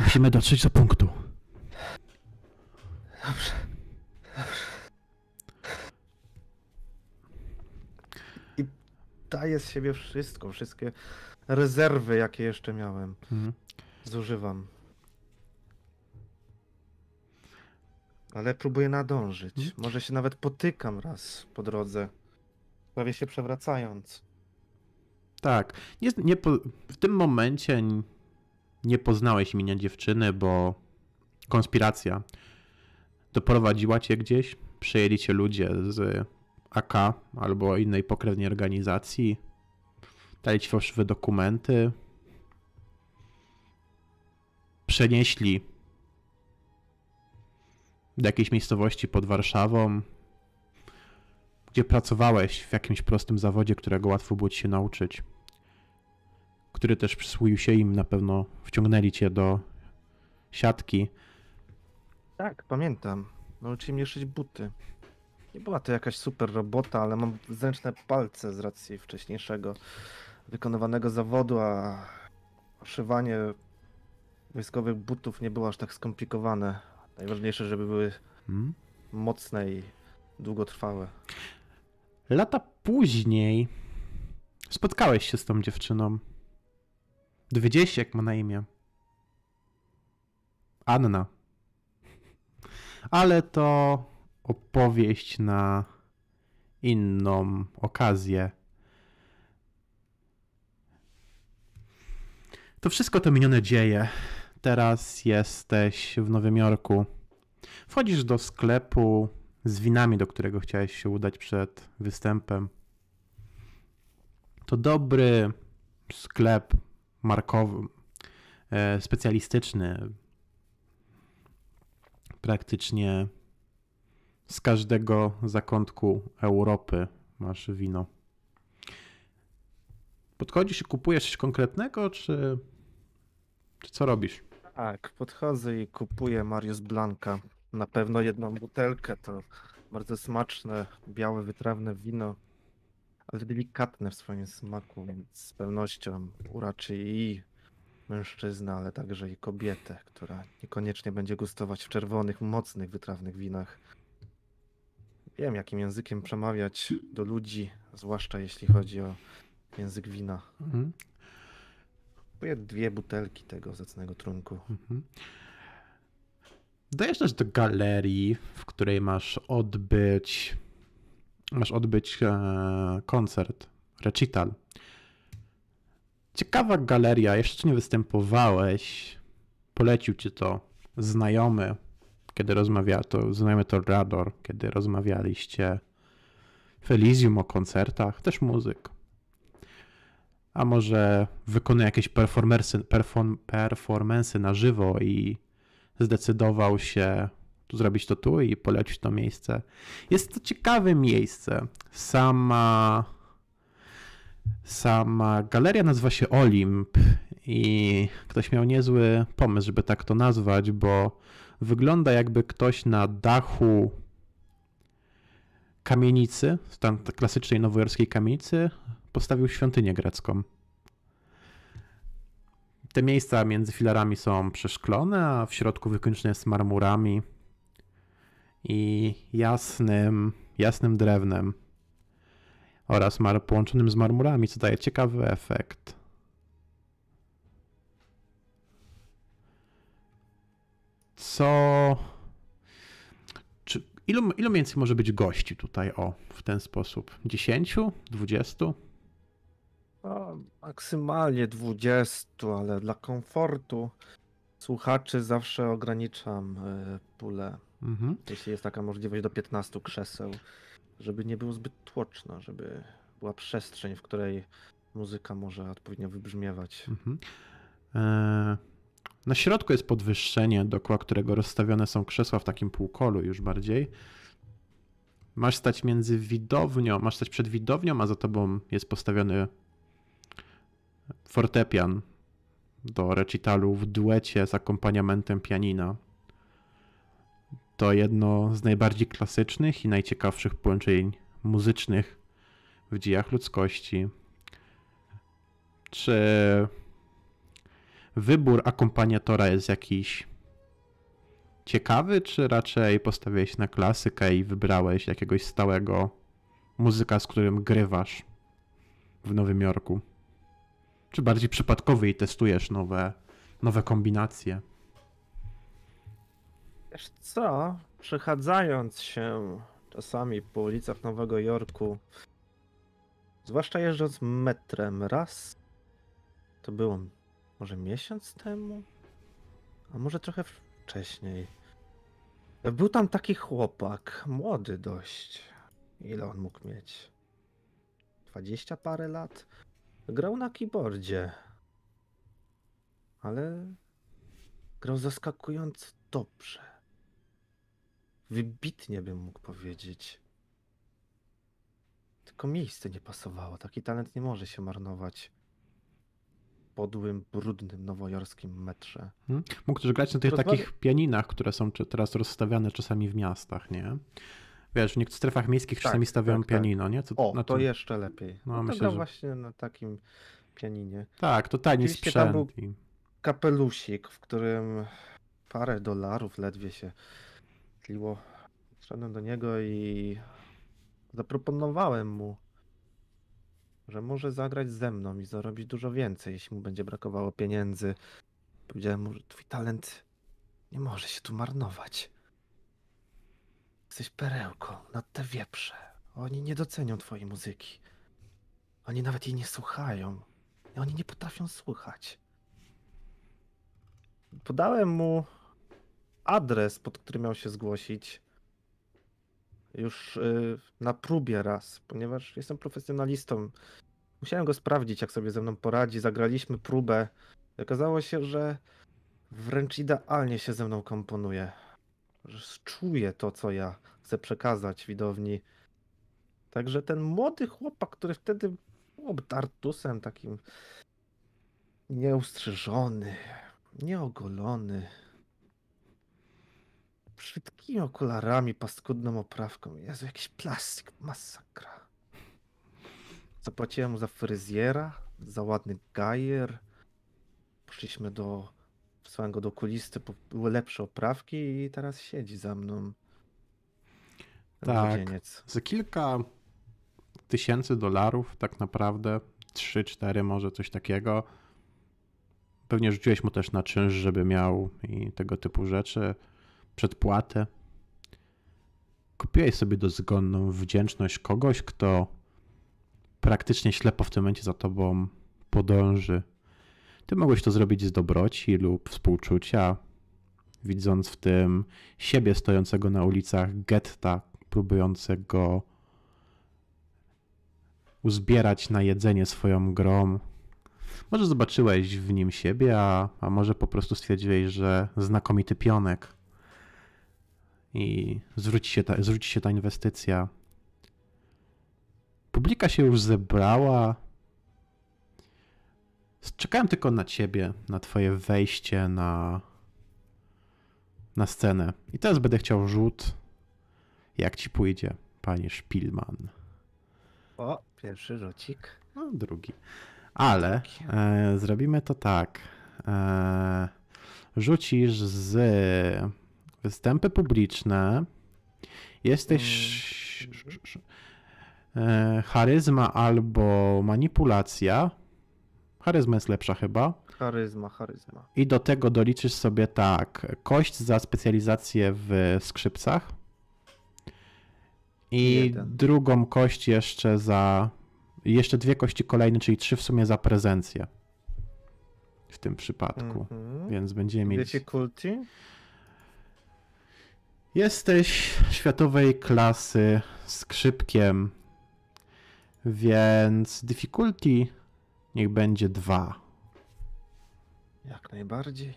Musimy dotrzeć do punktu. Dobrze. Dobrze. I daję z siebie wszystko, wszystkie rezerwy, jakie jeszcze miałem. Mhm. Zużywam. ale próbuję nadążyć. Hmm? Może się nawet potykam raz po drodze, prawie się przewracając. Tak. Nie, nie, w tym momencie nie poznałeś imienia dziewczyny, bo konspiracja doprowadziła cię gdzieś, przejęli cię ludzie z AK albo innej pokrewnej organizacji, dali ci fałszywe dokumenty, przenieśli do jakiejś miejscowości pod Warszawą, gdzie pracowałeś w jakimś prostym zawodzie, którego łatwo było ci się nauczyć, który też przysłuił się im, na pewno wciągnęli cię do siatki. Tak, pamiętam. Nauczyli mnie szyć buty. Nie była to jakaś super robota, ale mam zręczne palce z racji wcześniejszego wykonywanego zawodu, a szywanie wojskowych butów nie było aż tak skomplikowane. Najważniejsze, żeby były hmm? mocne i długotrwałe. Lata później spotkałeś się z tą dziewczyną. Dwudziestek jak ma na imię. Anna. Ale to opowieść na inną okazję. To wszystko to minione dzieje teraz jesteś w Nowym Jorku. Wchodzisz do sklepu z winami, do którego chciałeś się udać przed występem. To dobry sklep markowy, e, specjalistyczny. Praktycznie z każdego zakątku Europy masz wino. Podchodzisz i kupujesz coś konkretnego, czy, czy co robisz? Tak, podchodzę i kupuję Marius Blanka. Na pewno jedną butelkę, to bardzo smaczne, białe, wytrawne wino, ale delikatne w swoim smaku, więc z pewnością uraczy i mężczyzna, ale także i kobietę, która niekoniecznie będzie gustować w czerwonych, mocnych, wytrawnych winach. Wiem, jakim językiem przemawiać do ludzi, zwłaszcza jeśli chodzi o język wina. Mhm. Kupuję dwie butelki tego zacnego trunku. Mhm. Dojeżdżasz do galerii, w której masz odbyć masz odbyć e, koncert, recital. Ciekawa galeria, jeszcze nie występowałeś. Polecił ci to znajomy, kiedy rozmawiał, to znajomy to Rador, kiedy rozmawialiście w Elysium o koncertach, też muzyk a może wykonuje jakieś performersy, perform, performance na żywo i zdecydował się tu zrobić to tu i polecić to miejsce. Jest to ciekawe miejsce. Sama, sama galeria nazywa się Olimp i ktoś miał niezły pomysł, żeby tak to nazwać, bo wygląda jakby ktoś na dachu kamienicy, tam klasycznej nowojorskiej kamienicy, postawił świątynię grecką. Te miejsca między filarami są przeszklone, a w środku wykończone jest marmurami i jasnym, jasnym drewnem oraz mar połączonym z marmurami, co daje ciekawy efekt. Co. Czy, ilu, ilu więcej może być gości tutaj? O, w ten sposób. 10? 20? No, maksymalnie 20, ale dla komfortu słuchaczy zawsze ograniczam y, pulę. Mhm. Jeśli jest taka możliwość do 15 krzeseł, żeby nie było zbyt tłoczno, żeby była przestrzeń, w której muzyka może odpowiednio wybrzmiewać. Mhm. E, na środku jest podwyższenie, dookoła którego rozstawione są krzesła w takim półkolu już bardziej. Masz stać między widownią, masz stać przed widownią, a za tobą jest postawiony fortepian do recitalu w duecie z akompaniamentem pianina. To jedno z najbardziej klasycznych i najciekawszych połączeń muzycznych w dziejach ludzkości. Czy wybór akompaniatora jest jakiś ciekawy, czy raczej postawiłeś na klasykę i wybrałeś jakiegoś stałego muzyka, z którym grywasz w Nowym Jorku? czy bardziej przypadkowy i testujesz nowe, nowe kombinacje? Wiesz co, przechadzając się czasami po ulicach Nowego Jorku, zwłaszcza jeżdżąc metrem raz, to było może miesiąc temu, a może trochę wcześniej. Był tam taki chłopak, młody dość. Ile on mógł mieć? Dwadzieścia parę lat? Grał na keyboardzie, ale grał zaskakująco dobrze. Wybitnie bym mógł powiedzieć. Tylko miejsce nie pasowało. Taki talent nie może się marnować podłym, brudnym nowojorskim metrze. Hmm? Mógł też grać na tych takich pianinach, które są teraz rozstawiane czasami w miastach, nie? wiesz, w niektórych strefach miejskich tak, czasami stawiają tak, tak, pianino, nie? Co, o, to znaczy? jeszcze lepiej. No, no to że... właśnie na takim pianinie. Tak, to tani Oczywiście sprzęt. Tam był kapelusik, w którym parę dolarów ledwie się tliło. Wszedłem do niego i zaproponowałem mu, że może zagrać ze mną i zarobić dużo więcej, jeśli mu będzie brakowało pieniędzy. Powiedziałem mu, że twój talent nie może się tu marnować. Jesteś perełką nad te wieprze. Oni nie docenią twojej muzyki. Oni nawet jej nie słuchają. Oni nie potrafią słuchać. Podałem mu adres, pod który miał się zgłosić. Już yy, na próbie raz, ponieważ jestem profesjonalistą. Musiałem go sprawdzić, jak sobie ze mną poradzi. Zagraliśmy próbę. Okazało się, że wręcz idealnie się ze mną komponuje czuję to, co ja chcę przekazać widowni. Także ten młody chłopak, który wtedy był obdartusem takim nieustrzyżony, nieogolony, brzydkimi okularami, paskudną oprawką. Jezu, jakiś plastik, masakra. Zapłaciłem mu za fryzjera, za ładny gajer. Poszliśmy do wysłałem go do okulisty, były lepsze oprawki i teraz siedzi za mną. Tak, za kilka tysięcy dolarów tak naprawdę, 3-4 może coś takiego. Pewnie rzuciłeś mu też na czynsz, żeby miał i tego typu rzeczy, przedpłatę. Kupiłeś sobie dozgonną wdzięczność kogoś, kto praktycznie ślepo w tym momencie za tobą podąży ty mogłeś to zrobić z dobroci lub współczucia, widząc w tym siebie stojącego na ulicach getta, próbującego uzbierać na jedzenie swoją grą. Może zobaczyłeś w nim siebie, a, a może po prostu stwierdziłeś, że znakomity pionek i zwróci się ta, zwróci się ta inwestycja. Publika się już zebrała, Czekałem tylko na ciebie, na twoje wejście na, na scenę. I teraz będę chciał rzut, jak ci pójdzie, panie Szpilman. O, pierwszy rzucik. No, drugi. Ale e, zrobimy to tak. E, rzucisz z występy publiczne. Jesteś. Mhm. E, charyzma albo manipulacja Charyzma jest lepsza chyba. Charyzma, charyzma. I do tego doliczysz sobie tak, kość za specjalizację w skrzypcach. I Jeden. drugą kość jeszcze za. Jeszcze dwie kości kolejne, czyli trzy w sumie za prezencję. W tym przypadku. Mm -hmm. Więc będziemy mieć. Difficulty? Jesteś światowej klasy skrzypkiem. Więc difficulty Niech będzie dwa. Jak najbardziej.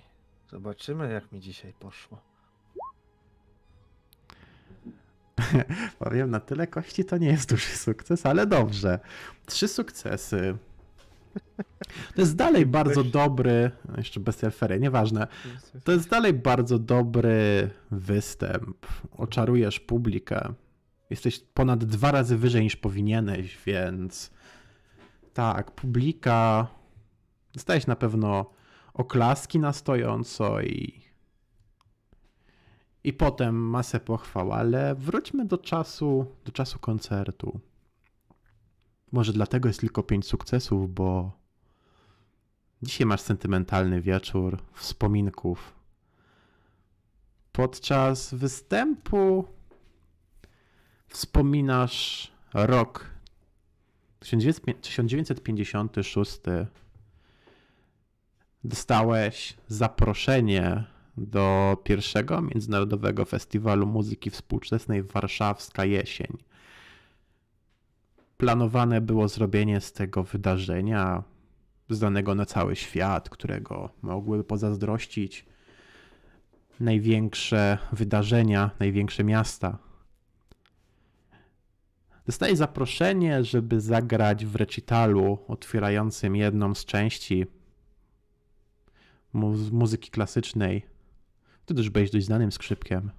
Zobaczymy, jak mi dzisiaj poszło. *laughs* Powiem, na tyle kości to nie jest duży sukces, ale dobrze. Trzy sukcesy. To jest dalej bardzo dobry, no jeszcze bez Elfery, nieważne. To jest dalej bardzo dobry występ. Oczarujesz publikę. Jesteś ponad dwa razy wyżej niż powinieneś, więc tak, publika. Dostałeś na pewno oklaski na stojąco i. I potem masę pochwał, ale wróćmy do czasu, do czasu koncertu. Może dlatego jest tylko pięć sukcesów, bo dzisiaj masz sentymentalny wieczór wspominków. Podczas występu wspominasz rok 1956 dostałeś zaproszenie do pierwszego Międzynarodowego Festiwalu Muzyki Współczesnej Warszawska Jesień. Planowane było zrobienie z tego wydarzenia znanego na cały świat, którego mogłyby pozazdrościć największe wydarzenia, największe miasta Dostaje zaproszenie, żeby zagrać w recitalu otwierającym jedną z części mu muzyki klasycznej. Ty też byłeś dość znanym skrzypkiem.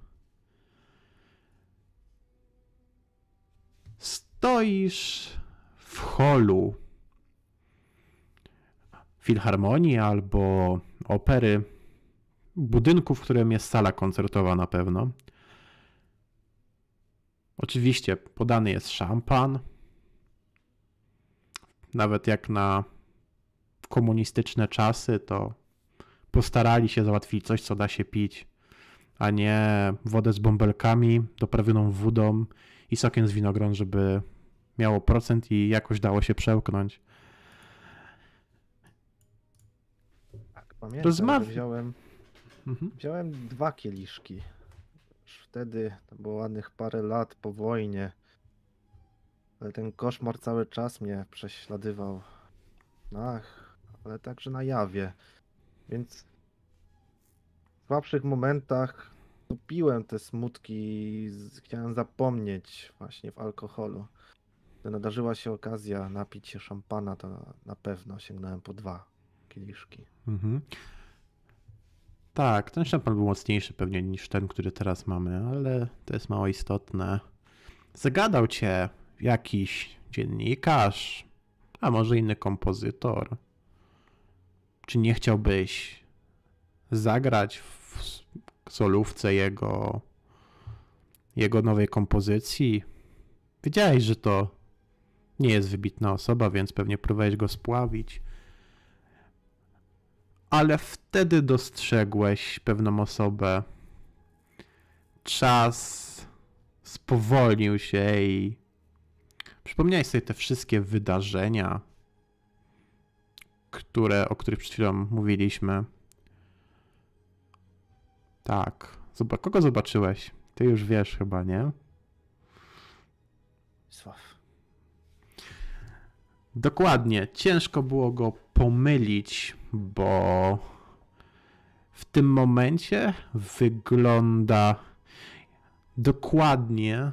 Stoisz w holu filharmonii albo opery, budynku, w którym jest sala koncertowa na pewno. Oczywiście podany jest szampan. Nawet jak na komunistyczne czasy, to postarali się załatwić coś, co da się pić, a nie wodę z bąbelkami doprawioną wodą i sokiem z winogron, żeby miało procent i jakoś dało się przełknąć. Tak, pamiętam, Rozmaw... wziąłem, mhm. wziąłem dwa kieliszki wtedy, to było ładnych parę lat po wojnie, ale ten koszmar cały czas mnie prześladywał. Ach, ale także na jawie. Więc w słabszych momentach tupiłem te smutki i chciałem zapomnieć właśnie w alkoholu. Gdy nadarzyła się okazja napić się szampana, to na pewno sięgnąłem po dwa kieliszki. Mhm. Tak, ten szampan był mocniejszy pewnie niż ten, który teraz mamy, ale to jest mało istotne. Zagadał cię jakiś dziennikarz, a może inny kompozytor. Czy nie chciałbyś zagrać w solówce jego, jego nowej kompozycji? Wiedziałeś, że to nie jest wybitna osoba, więc pewnie próbowałeś go spławić ale wtedy dostrzegłeś pewną osobę. Czas spowolnił się i przypomniałeś sobie te wszystkie wydarzenia, które, o których przed chwilą mówiliśmy. Tak. kogo zobaczyłeś? Ty już wiesz chyba, nie? Sław. Dokładnie. Ciężko było go pomylić bo w tym momencie wygląda dokładnie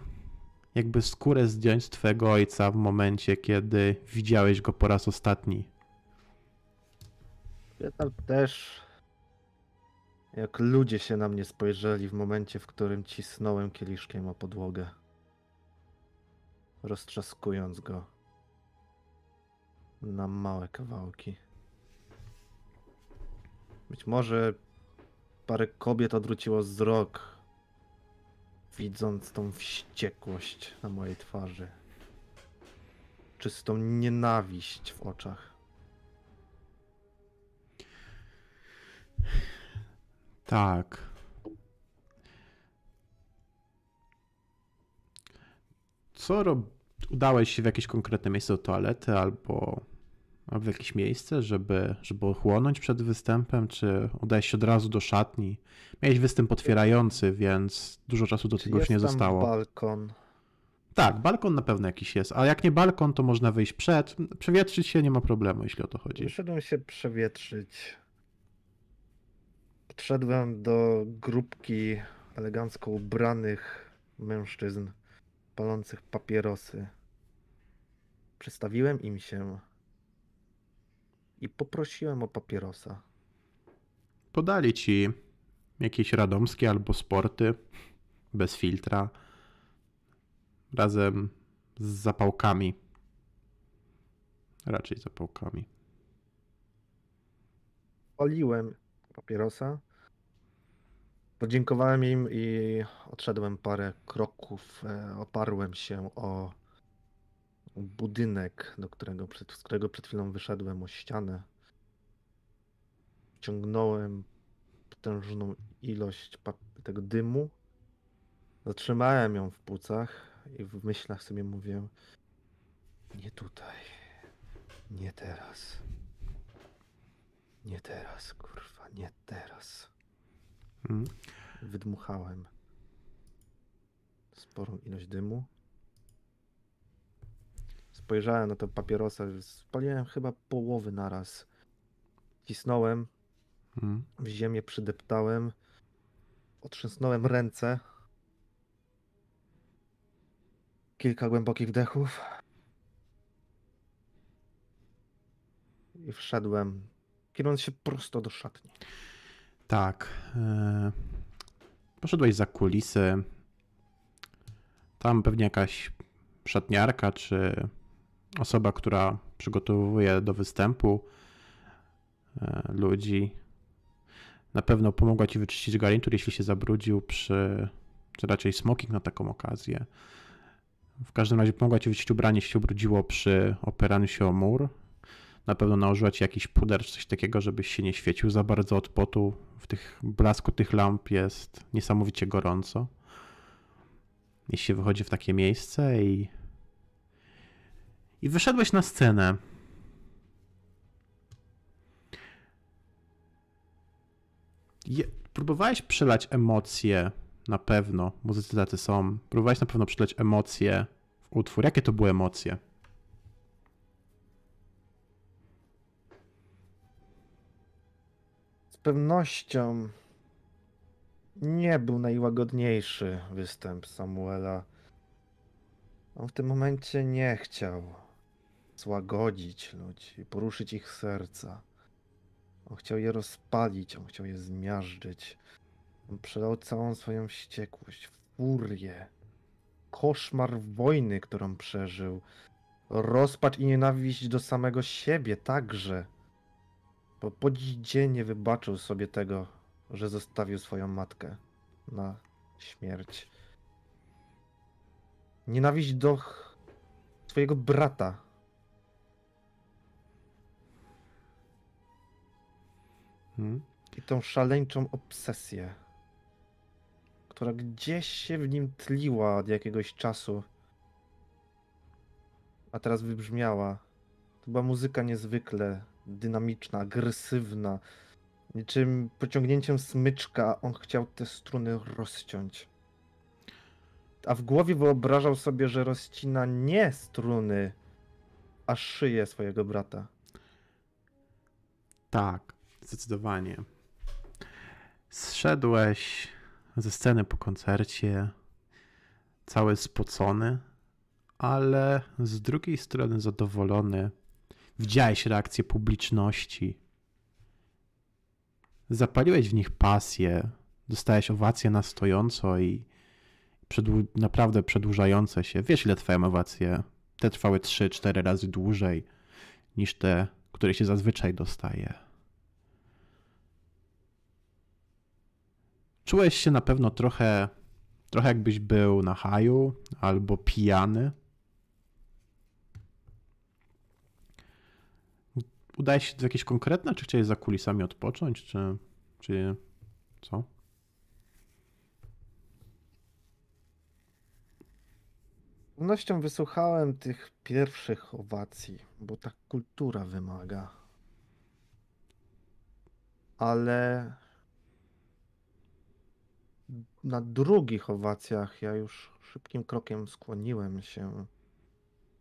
jakby skórę zdjąć z twojego ojca w momencie, kiedy widziałeś go po raz ostatni. Ja tam też jak ludzie się na mnie spojrzeli w momencie, w którym cisnąłem kieliszkiem o podłogę, roztrzaskując go na małe kawałki. Być może parę kobiet odwróciło wzrok, widząc tą wściekłość na mojej twarzy, czystą nienawiść w oczach. Tak. Co rob... Udałeś się w jakieś konkretne miejsce do toalety albo w jakieś miejsce, żeby, żeby ochłonąć przed występem, czy udałeś się od razu do szatni? Miałeś występ otwierający, więc dużo czasu do tego już nie zostało. balkon. Tak, balkon na pewno jakiś jest, a jak nie balkon, to można wyjść przed. Przewietrzyć się nie ma problemu, jeśli o to chodzi. Wyszedłem się przewietrzyć. Podszedłem do grupki elegancko ubranych mężczyzn palących papierosy. Przedstawiłem im się i poprosiłem o papierosa. Podali ci jakieś radomskie albo sporty bez filtra razem z zapałkami. Raczej zapałkami. Paliłem papierosa. Podziękowałem im i odszedłem parę kroków. E, oparłem się o budynek, do którego przed, z którego przed chwilą wyszedłem o ścianę. Ciągnąłem potężną ilość tego dymu. Zatrzymałem ją w płucach i w myślach sobie mówię: Nie tutaj. Nie teraz. Nie teraz, kurwa, nie teraz. Hmm. Wydmuchałem sporą ilość dymu spojrzałem na to papierosa, spaliłem chyba połowy naraz. Cisnąłem, hmm. w ziemię przydeptałem, otrzęsnąłem ręce. Kilka głębokich wdechów. I wszedłem, kierując się prosto do szatni. Tak. E, poszedłeś za kulisy. Tam pewnie jakaś szatniarka czy osoba, która przygotowuje do występu e, ludzi, na pewno pomogła ci wyczyścić garnitur, jeśli się zabrudził przy, czy raczej smoking na taką okazję. W każdym razie pomogła ci wyczyścić ubranie, jeśli się ubrudziło przy operaniu się o mur. Na pewno nałożyła ci jakiś puder czy coś takiego, żebyś się nie świecił za bardzo od potu. W tych blasku tych lamp jest niesamowicie gorąco. Jeśli wychodzi w takie miejsce i i wyszedłeś na scenę. Je, próbowałeś przelać emocje, na pewno, muzycy tacy są. Próbowałeś na pewno przelać emocje w utwór. Jakie to były emocje? Z pewnością nie był najłagodniejszy występ Samuela. On w tym momencie nie chciał złagodzić ludzi, poruszyć ich serca. On chciał je rozpalić, on chciał je zmiażdżyć. On przelał całą swoją wściekłość, furię, koszmar wojny, którą przeżył, rozpacz i nienawiść do samego siebie także. Bo po dziś dzień nie wybaczył sobie tego, że zostawił swoją matkę na śmierć. Nienawiść do twojego brata, Hmm. I tą szaleńczą obsesję, która gdzieś się w nim tliła od jakiegoś czasu, a teraz wybrzmiała. To była muzyka niezwykle dynamiczna, agresywna. Niczym pociągnięciem smyczka on chciał te struny rozciąć. A w głowie wyobrażał sobie, że rozcina nie struny, a szyję swojego brata. Tak. Zdecydowanie. Zszedłeś ze sceny po koncercie, cały spocony, ale z drugiej strony zadowolony. Widziałeś reakcję publiczności. Zapaliłeś w nich pasję, dostałeś owację na stojąco i przedłu naprawdę przedłużające się. Wiesz, ile trwają owacje? Te trwały 3-4 razy dłużej niż te, które się zazwyczaj dostaje. Czułeś się na pewno trochę, trochę jakbyś był na haju albo pijany. Udałeś się do jakieś konkretne, czy chciałeś za kulisami odpocząć, czy, czy co? pewnością wysłuchałem tych pierwszych owacji, bo tak kultura wymaga. Ale na drugich owacjach ja już szybkim krokiem skłoniłem się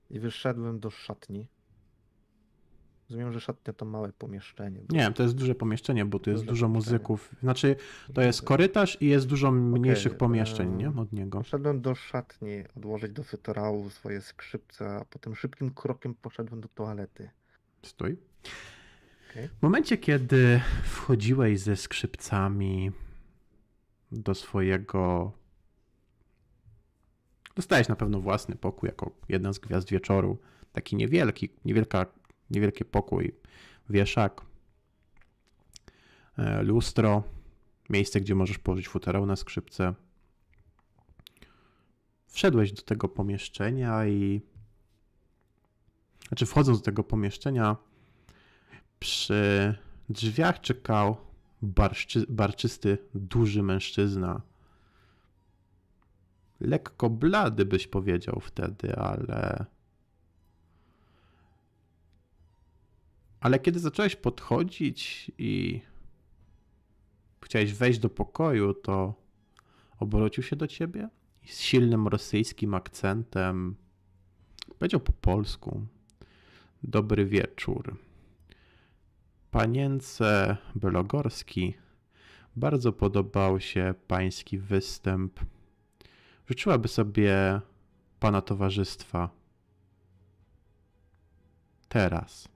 i wyszedłem do szatni. Rozumiem, że szatnia to małe pomieszczenie. Nie, to jest duże pomieszczenie, bo tu jest duże dużo muzyków. Znaczy, to jest korytarz i jest dużo mniejszych okay, e, pomieszczeń, um, nie? Od niego. Poszedłem do szatni odłożyć do fytorału swoje skrzypce, a potem szybkim krokiem poszedłem do toalety. Stój. Okay. W momencie, kiedy wchodziłeś ze skrzypcami do swojego. Dostałeś na pewno własny pokój jako jedna z gwiazd wieczoru. Taki niewielki, niewielka, niewielki pokój, wieszak, e, lustro, miejsce, gdzie możesz położyć futerał na skrzypce. Wszedłeś do tego pomieszczenia i. Znaczy, wchodząc do tego pomieszczenia, przy drzwiach czekał barszczy, barczysty, duży mężczyzna. Lekko blady byś powiedział wtedy, ale. Ale kiedy zacząłeś podchodzić i chciałeś wejść do pokoju, to obrócił się do ciebie i z silnym rosyjskim akcentem powiedział po polsku: Dobry wieczór. Panience Belogorski bardzo podobał się pański występ. Życzyłaby sobie pana towarzystwa. Teraz.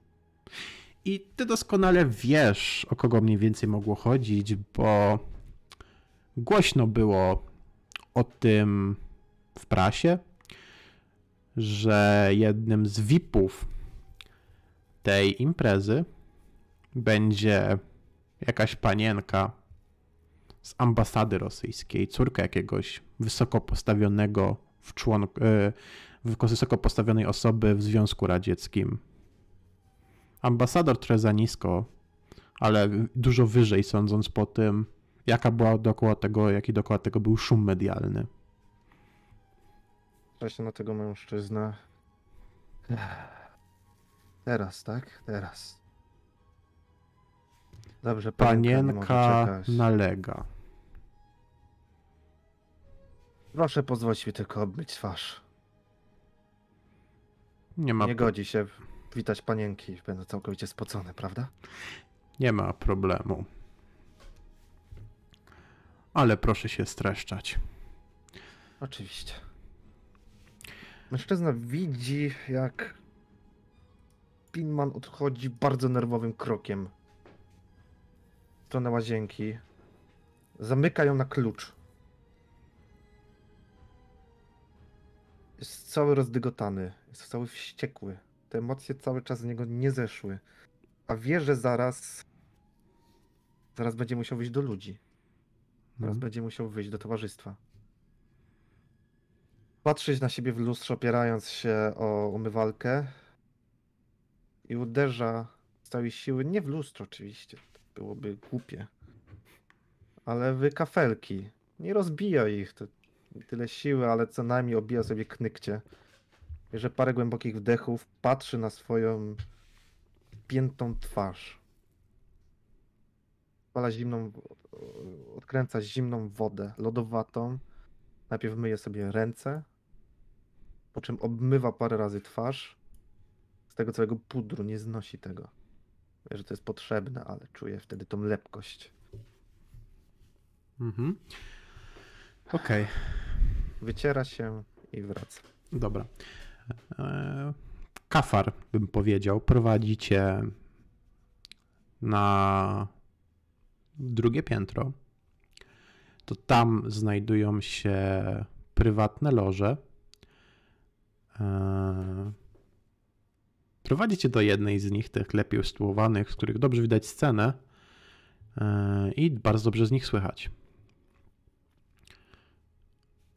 I ty doskonale wiesz, o kogo mniej więcej mogło chodzić, bo głośno było o tym w prasie, że jednym z VIP-ów tej imprezy będzie jakaś panienka z ambasady rosyjskiej, córka jakiegoś wysoko postawionego w członk, y, wysoko postawionej osoby w Związku Radzieckim. Ambasador trochę za nisko, ale dużo wyżej sądząc po tym, jaka była dookoła tego, jaki dookoła tego był szum medialny. Właśnie na tego mężczyznę. Teraz, tak? Teraz. Dobrze, panienka, nalega. Proszę pozwolić mi tylko obmyć twarz. Nie ma. Nie godzi się witać panienki, będę całkowicie spocony, prawda? Nie ma problemu. Ale proszę się streszczać. Oczywiście. Mężczyzna widzi, jak Pinman odchodzi bardzo nerwowym krokiem stronę łazienki. Zamyka ją na klucz. Jest cały rozdygotany, jest cały wściekły. Te emocje cały czas z niego nie zeszły. A wie, że zaraz. Zaraz będzie musiał wyjść do ludzi. Zaraz mhm. będzie musiał wyjść do towarzystwa. Patrzyć na siebie w lustrze, opierając się o umywalkę. I uderza z całej siły, nie w lustro oczywiście, byłoby głupie. Ale wy kafelki, nie rozbija ich to tyle siły, ale co najmniej obija sobie knykcie. Bierze parę głębokich wdechów, patrzy na swoją piętą twarz. wala zimną, odkręca zimną wodę, lodowatą. Najpierw myje sobie ręce, po czym obmywa parę razy twarz. Z tego całego pudru nie znosi tego że to jest potrzebne, ale czuję wtedy tą lepkość. Mhm. Okej. Okay. Wyciera się i wraca. Dobra. E, kafar, bym powiedział, prowadzi cię na drugie piętro. To tam znajdują się prywatne loże. E, Prowadzi cię do jednej z nich, tych lepiej usytuowanych, z których dobrze widać scenę e, i bardzo dobrze z nich słychać.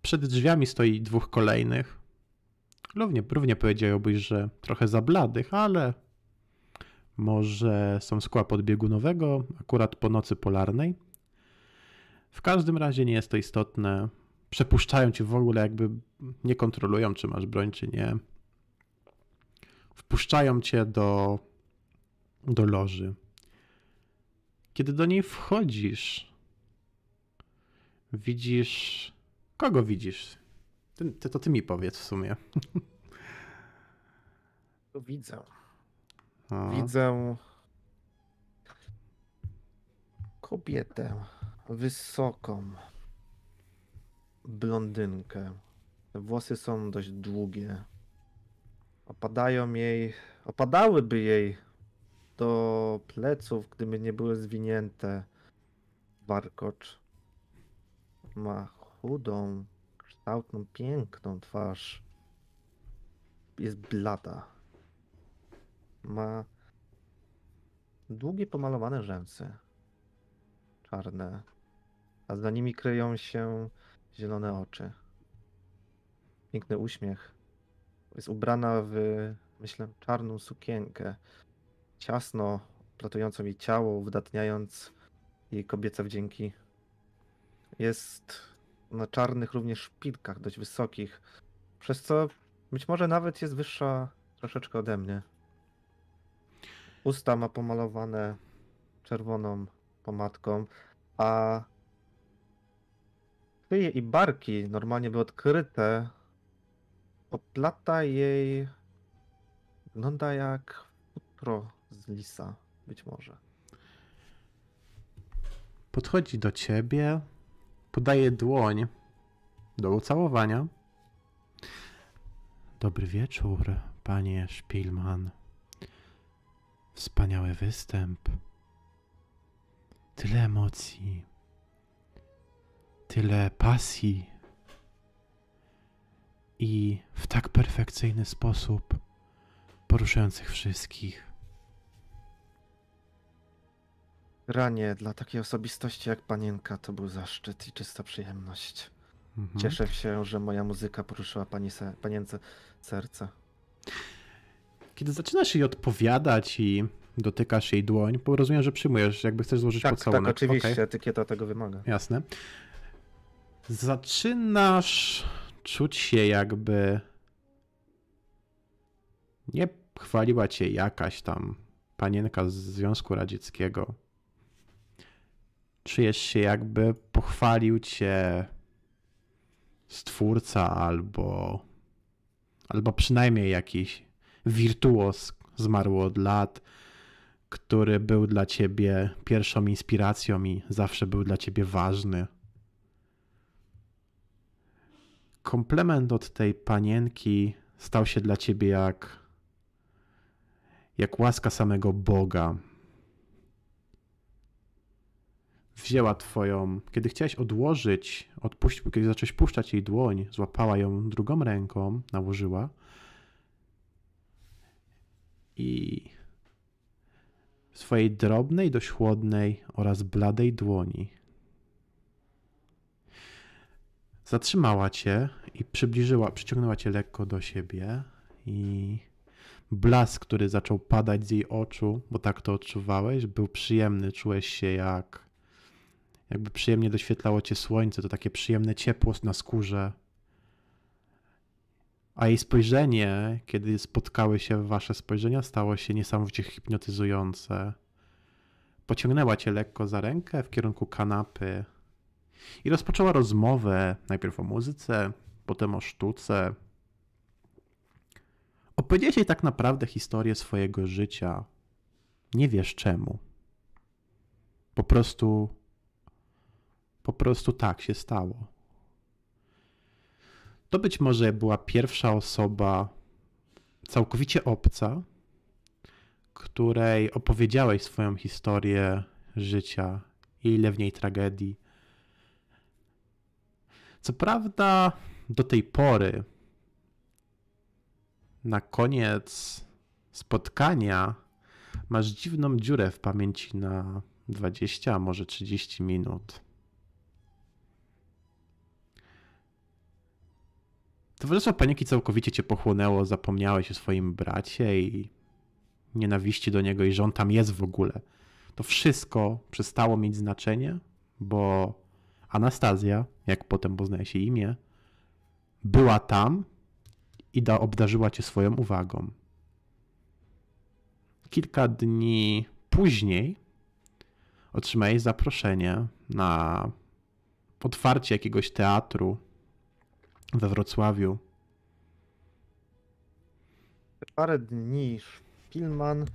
Przed drzwiami stoi dwóch kolejnych. Równie, równie powiedziałbyś, że trochę za bladych, ale może są skła podbiegunowego, akurat po nocy polarnej. W każdym razie nie jest to istotne. Przepuszczają cię w ogóle, jakby nie kontrolują, czy masz broń, czy nie wpuszczają cię do, do loży. Kiedy do niej wchodzisz, widzisz. Kogo widzisz? Ty, ty, to ty mi powiedz w sumie. To widzę. A. No. Widzę kobietę wysoką, blondynkę. Włosy są dość długie, opadają jej, opadałyby jej do pleców, gdyby nie były zwinięte. Warkocz ma chudą, kształtną, piękną twarz. Jest blada. Ma długie, pomalowane rzęsy. Czarne. A za nimi kryją się zielone oczy. Piękny uśmiech. Jest ubrana w, myślę, czarną sukienkę, ciasno platującą jej ciało, uwydatniając jej kobiece wdzięki. Jest na czarnych również szpilkach, dość wysokich, przez co być może nawet jest wyższa troszeczkę ode mnie. Usta ma pomalowane czerwoną pomadką, a szyje i barki normalnie były odkryte Poplata jej wygląda jak futro z lisa, być może. Podchodzi do ciebie, podaje dłoń do ucałowania. Dobry wieczór, panie Spielman. Wspaniały występ. Tyle emocji, tyle pasji i w tak perfekcyjny sposób poruszających wszystkich. Ranie dla takiej osobistości jak panienka to był zaszczyt i czysta przyjemność. Mhm. Cieszę się, że moja muzyka poruszyła pani se, panience serce. Kiedy zaczynasz jej odpowiadać i dotykasz jej dłoń, bo rozumiem, że przyjmujesz, jakby chcesz złożyć tak, tak pocałunek. Tak, oczywiście, okay. etykieta tego wymaga. Jasne. Zaczynasz czuć się jakby nie chwaliła cię jakaś tam panienka z Związku Radzieckiego. Czujesz się jakby pochwalił cię stwórca albo albo przynajmniej jakiś wirtuos zmarły od lat, który był dla ciebie pierwszą inspiracją i zawsze był dla ciebie ważny. komplement od tej panienki stał się dla ciebie jak, jak łaska samego Boga. Wzięła twoją, kiedy chciałeś odłożyć, odpuść, kiedy zacząłeś puszczać jej dłoń, złapała ją drugą ręką, nałożyła i w swojej drobnej, dość chłodnej oraz bladej dłoni zatrzymała cię i przybliżyła, przyciągnęła cię lekko do siebie i blask, który zaczął padać z jej oczu, bo tak to odczuwałeś, był przyjemny, czułeś się jak jakby przyjemnie doświetlało cię słońce, to takie przyjemne ciepło na skórze. A jej spojrzenie, kiedy spotkały się wasze spojrzenia, stało się niesamowicie hipnotyzujące. Pociągnęła cię lekko za rękę w kierunku kanapy, i rozpoczęła rozmowę najpierw o muzyce, potem o sztuce. Opowiedziałeś jej tak naprawdę historię swojego życia. Nie wiesz czemu. Po prostu. Po prostu tak się stało. To być może była pierwsza osoba całkowicie obca, której opowiedziałeś swoją historię życia i ile w niej tragedii co prawda, do tej pory, na koniec spotkania, masz dziwną dziurę w pamięci na 20, a może 30 minut. Towarzystwo paniki całkowicie cię pochłonęło, zapomniałeś o swoim bracie i nienawiści do niego i że on tam jest w ogóle. To wszystko przestało mieć znaczenie, bo Anastazja jak potem poznaje się imię, była tam i da, obdarzyła cię swoją uwagą. Kilka dni później otrzymałeś zaproszenie na otwarcie jakiegoś teatru we Wrocławiu. Parę dni Filman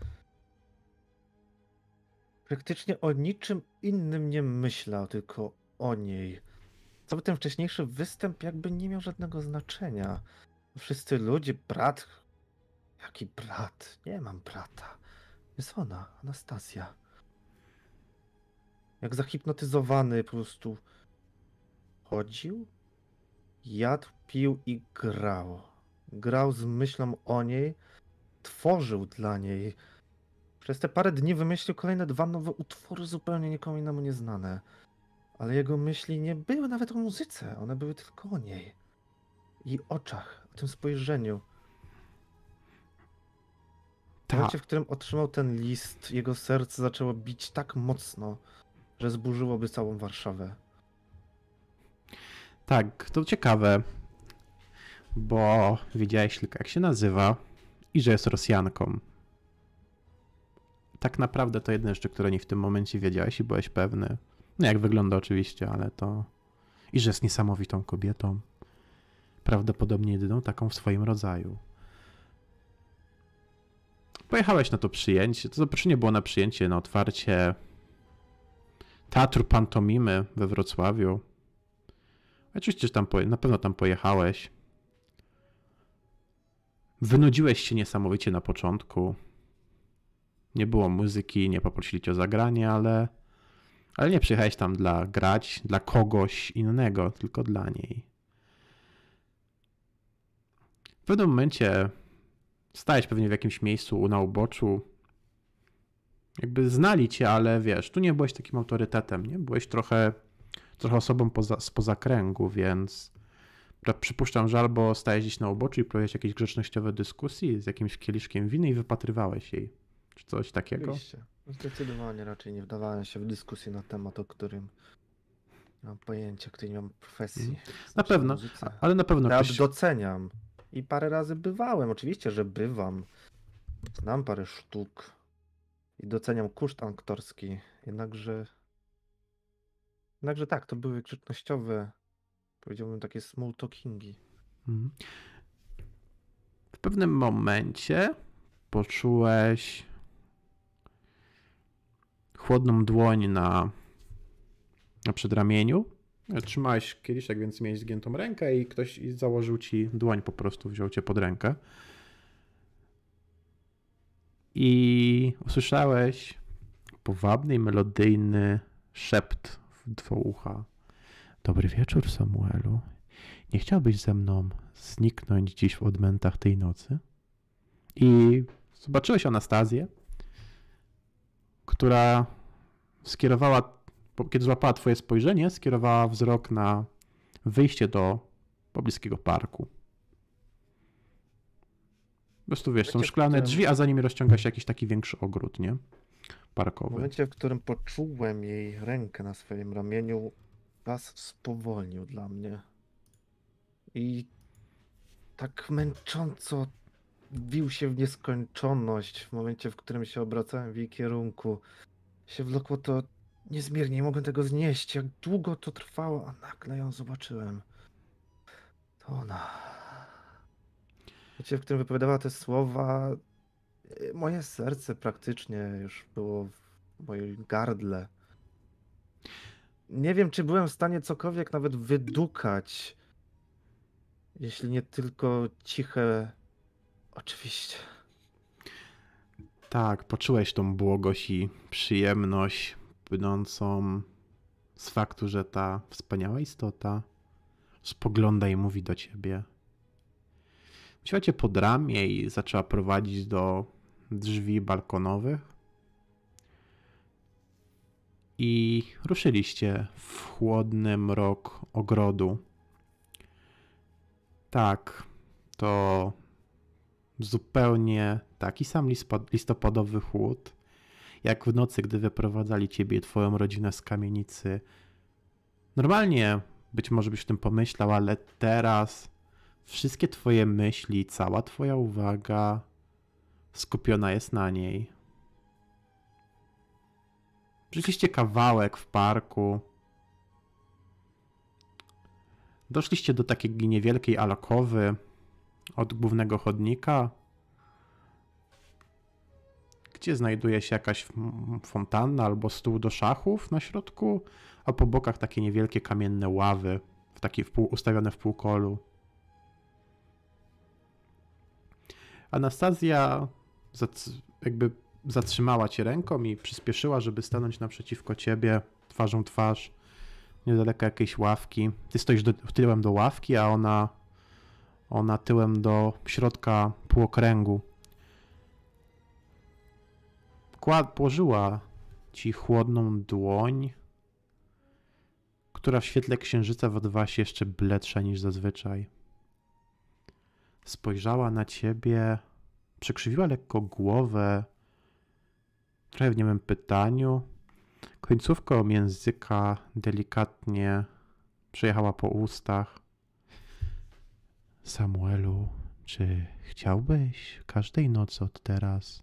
praktycznie o niczym innym nie myślał, tylko o niej. Co by ten wcześniejszy występ jakby nie miał żadnego znaczenia. Wszyscy ludzie, brat. Jaki brat? Nie mam brata. Jest ona, Anastazja. Jak zahipnotyzowany po prostu chodził, jadł, pił i grał. Grał z myślą o niej, tworzył dla niej. Przez te parę dni wymyślił kolejne dwa nowe utwory zupełnie nikomu innemu nieznane ale jego myśli nie były nawet o muzyce, one były tylko o niej. I oczach, o tym spojrzeniu. W tak. momencie, w którym otrzymał ten list, jego serce zaczęło bić tak mocno, że zburzyłoby całą Warszawę. Tak, to ciekawe, bo wiedziałeś tylko jak się nazywa i że jest Rosjanką. Tak naprawdę to jedne rzeczy, które nie w tym momencie wiedziałeś i byłeś pewny. No jak wygląda oczywiście, ale to... I że jest niesamowitą kobietą. Prawdopodobnie jedyną taką w swoim rodzaju. Pojechałeś na to przyjęcie. To zaproszenie było na przyjęcie, na otwarcie Teatru Pantomimy we Wrocławiu. Oczywiście, że tam na pewno tam pojechałeś. Wynudziłeś się niesamowicie na początku. Nie było muzyki, nie poprosili cię o zagranie, ale ale nie przyjechałeś tam dla grać, dla kogoś innego, tylko dla niej. W pewnym momencie stajesz pewnie w jakimś miejscu na uboczu. Jakby znali cię, ale wiesz, tu nie byłeś takim autorytetem, nie? Byłeś trochę, trochę osobą poza, spoza kręgu, więc przypuszczam, że albo stajesz gdzieś na uboczu i prowadziłeś jakieś grzecznościowe dyskusje z jakimś kieliszkiem winy i wypatrywałeś jej. Czy coś takiego? Oczywiście. Zdecydowanie raczej nie wdawałem się w dyskusję na temat, o którym mam pojęcie, której nie mam profesji. Mm. Na pewno, muzyce. ale na pewno. Ja ktoś... doceniam i parę razy bywałem, oczywiście, że bywam. Znam parę sztuk i doceniam kurszt aktorski, jednakże... Jednakże tak, to były grzecznościowe, powiedziałbym takie small talkingi. Mm. W pewnym momencie poczułeś chłodną dłoń na, na przedramieniu. Trzymałeś kieliszek, więc mieć zgiętą rękę i ktoś założył ci dłoń, po prostu wziął cię pod rękę. I usłyszałeś powabny i melodyjny szept w dwa ucha. Dobry wieczór, Samuelu. Nie chciałbyś ze mną zniknąć dziś w odmętach tej nocy? I zobaczyłeś Anastazję, która skierowała, kiedy złapała twoje spojrzenie, skierowała wzrok na wyjście do pobliskiego parku. Po prostu wiesz, są szklane drzwi, a za nimi rozciąga się jakiś taki większy ogród, nie? Parkowy. W momencie, w którym poczułem jej rękę na swoim ramieniu, was spowolnił dla mnie. I tak męcząco wił się w nieskończoność w momencie, w którym się obracałem w jej kierunku się wlokło to niezmiernie, nie mogłem tego znieść. Jak długo to trwało, a nagle ją zobaczyłem. To ona. Wiecie, w którym wypowiadała te słowa, y, moje serce praktycznie już było w mojej gardle. Nie wiem, czy byłem w stanie cokolwiek nawet wydukać, jeśli nie tylko ciche. Oczywiście. Tak, poczułeś tą błogość i przyjemność płynącą z faktu, że ta wspaniała istota spogląda i mówi do ciebie. Wzięła cię pod ramię i zaczęła prowadzić do drzwi balkonowych. I ruszyliście w chłodny mrok ogrodu. Tak, to zupełnie taki sam listopadowy chłód, jak w nocy, gdy wyprowadzali ciebie i twoją rodzinę z kamienicy. Normalnie być może byś w tym pomyślał, ale teraz wszystkie twoje myśli, cała twoja uwaga skupiona jest na niej. Przyszliście kawałek w parku. Doszliście do takiej niewielkiej alakowy, od głównego chodnika, gdzie znajduje się jakaś fontanna albo stół do szachów na środku, a po bokach takie niewielkie kamienne ławy, w taki ustawione w półkolu. Anastazja jakby zatrzymała cię ręką i przyspieszyła, żeby stanąć naprzeciwko ciebie, twarzą twarz, niedaleko jakiejś ławki. Ty stoisz do, tyłem do ławki, a ona ona tyłem do środka półokręgu. Kład położyła ci chłodną dłoń, która w świetle księżyca wydawała się jeszcze bledsza niż zazwyczaj. Spojrzała na ciebie, przekrzywiła lekko głowę, trochę w niemym pytaniu. Końcówką języka delikatnie przejechała po ustach. Samuelu, czy chciałbyś każdej nocy od teraz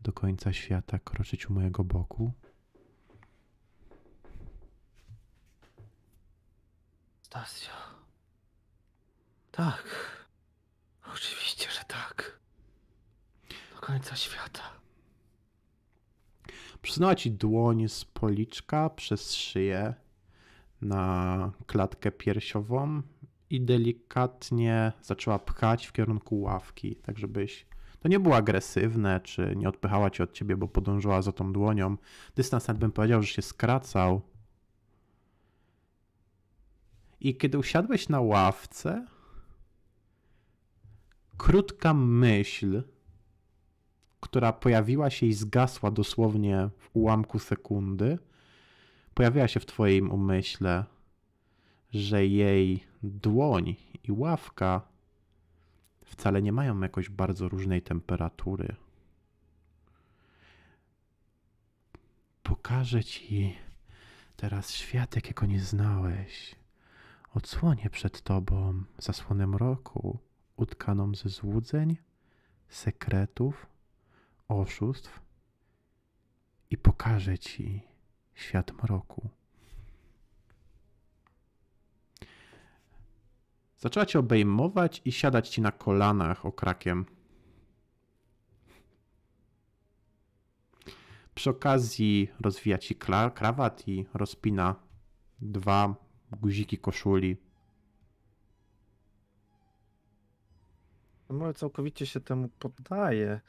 do końca świata kroczyć u mojego boku? Stasio. Tak. Oczywiście, że tak. Do końca świata. Przesunęła ci dłoń z policzka przez szyję na klatkę piersiową i delikatnie zaczęła pchać w kierunku ławki, tak żebyś. To nie było agresywne, czy nie odpychała cię od ciebie, bo podążyła za tą dłonią. Dystans nawet bym powiedział, że się skracał. I kiedy usiadłeś na ławce, krótka myśl, która pojawiła się i zgasła dosłownie w ułamku sekundy, pojawiła się w Twoim umyśle że jej dłoń i ławka wcale nie mają jakoś bardzo różnej temperatury. Pokażę ci teraz świat, jakiego nie znałeś. Odsłonię przed tobą zasłonę mroku, utkaną ze złudzeń, sekretów, oszustw i pokażę ci świat mroku. Zaczęła cię obejmować i siadać ci na kolanach okrakiem. Przy okazji rozwija ci krawat i rozpina dwa guziki koszuli. Może całkowicie się temu poddaje.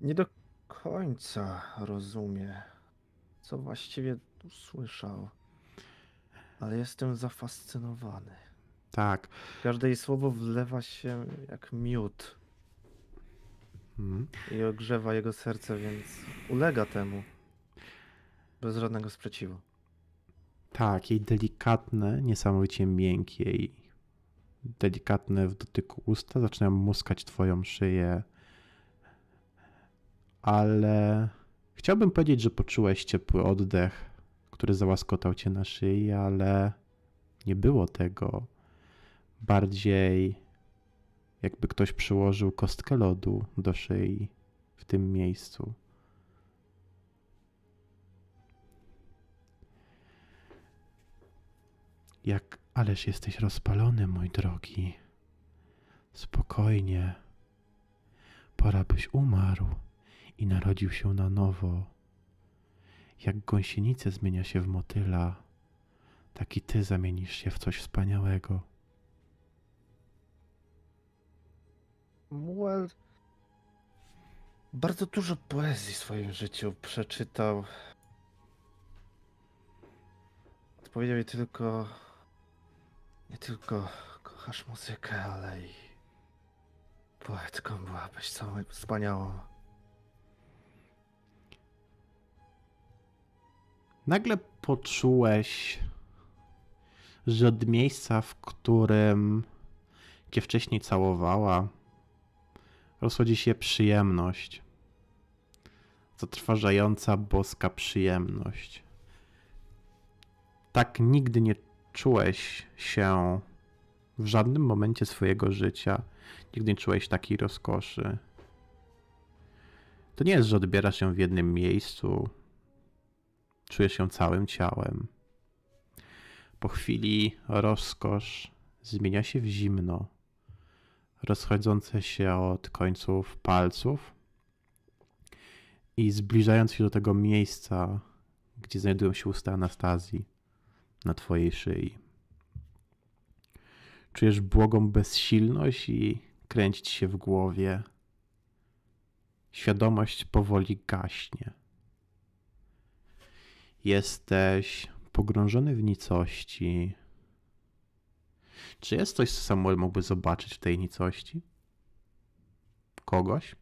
Nie do końca rozumie, co właściwie usłyszał, ale jestem zafascynowany. Tak. Każde jej słowo wlewa się jak miód. Hmm. I ogrzewa jego serce, więc ulega temu. Bez żadnego sprzeciwu. Tak, jej delikatne, niesamowicie miękkie i delikatne w dotyku usta zaczynają muskać twoją szyję. Ale chciałbym powiedzieć, że poczułeś ciepły oddech, który załaskotał cię na szyi, ale nie było tego bardziej jakby ktoś przyłożył kostkę lodu do szyi w tym miejscu. Jak ależ jesteś rozpalony, mój drogi. Spokojnie. Pora byś umarł i narodził się na nowo. Jak gąsienica zmienia się w motyla, taki ty zamienisz się w coś wspaniałego. Muel bardzo dużo poezji w swoim życiu przeczytał. Odpowiedział jej tylko, nie tylko kochasz muzykę, ale i poetką byłabyś całą wspaniałą. Nagle poczułeś, że od miejsca, w którym cię wcześniej całowała, Rozchodzi się przyjemność. Zatrważająca boska przyjemność. Tak nigdy nie czułeś się w żadnym momencie swojego życia. Nigdy nie czułeś takiej rozkoszy. To nie jest, że odbierasz ją w jednym miejscu. Czujesz ją całym ciałem. Po chwili rozkosz zmienia się w zimno rozchodzące się od końców palców i zbliżając się do tego miejsca, gdzie znajdują się usta Anastazji na twojej szyi. Czujesz błogą bezsilność i kręcić się w głowie. Świadomość powoli gaśnie. Jesteś pogrążony w nicości, czy jest coś, co Samuel mógłby zobaczyć w tej nicości? Kogoś?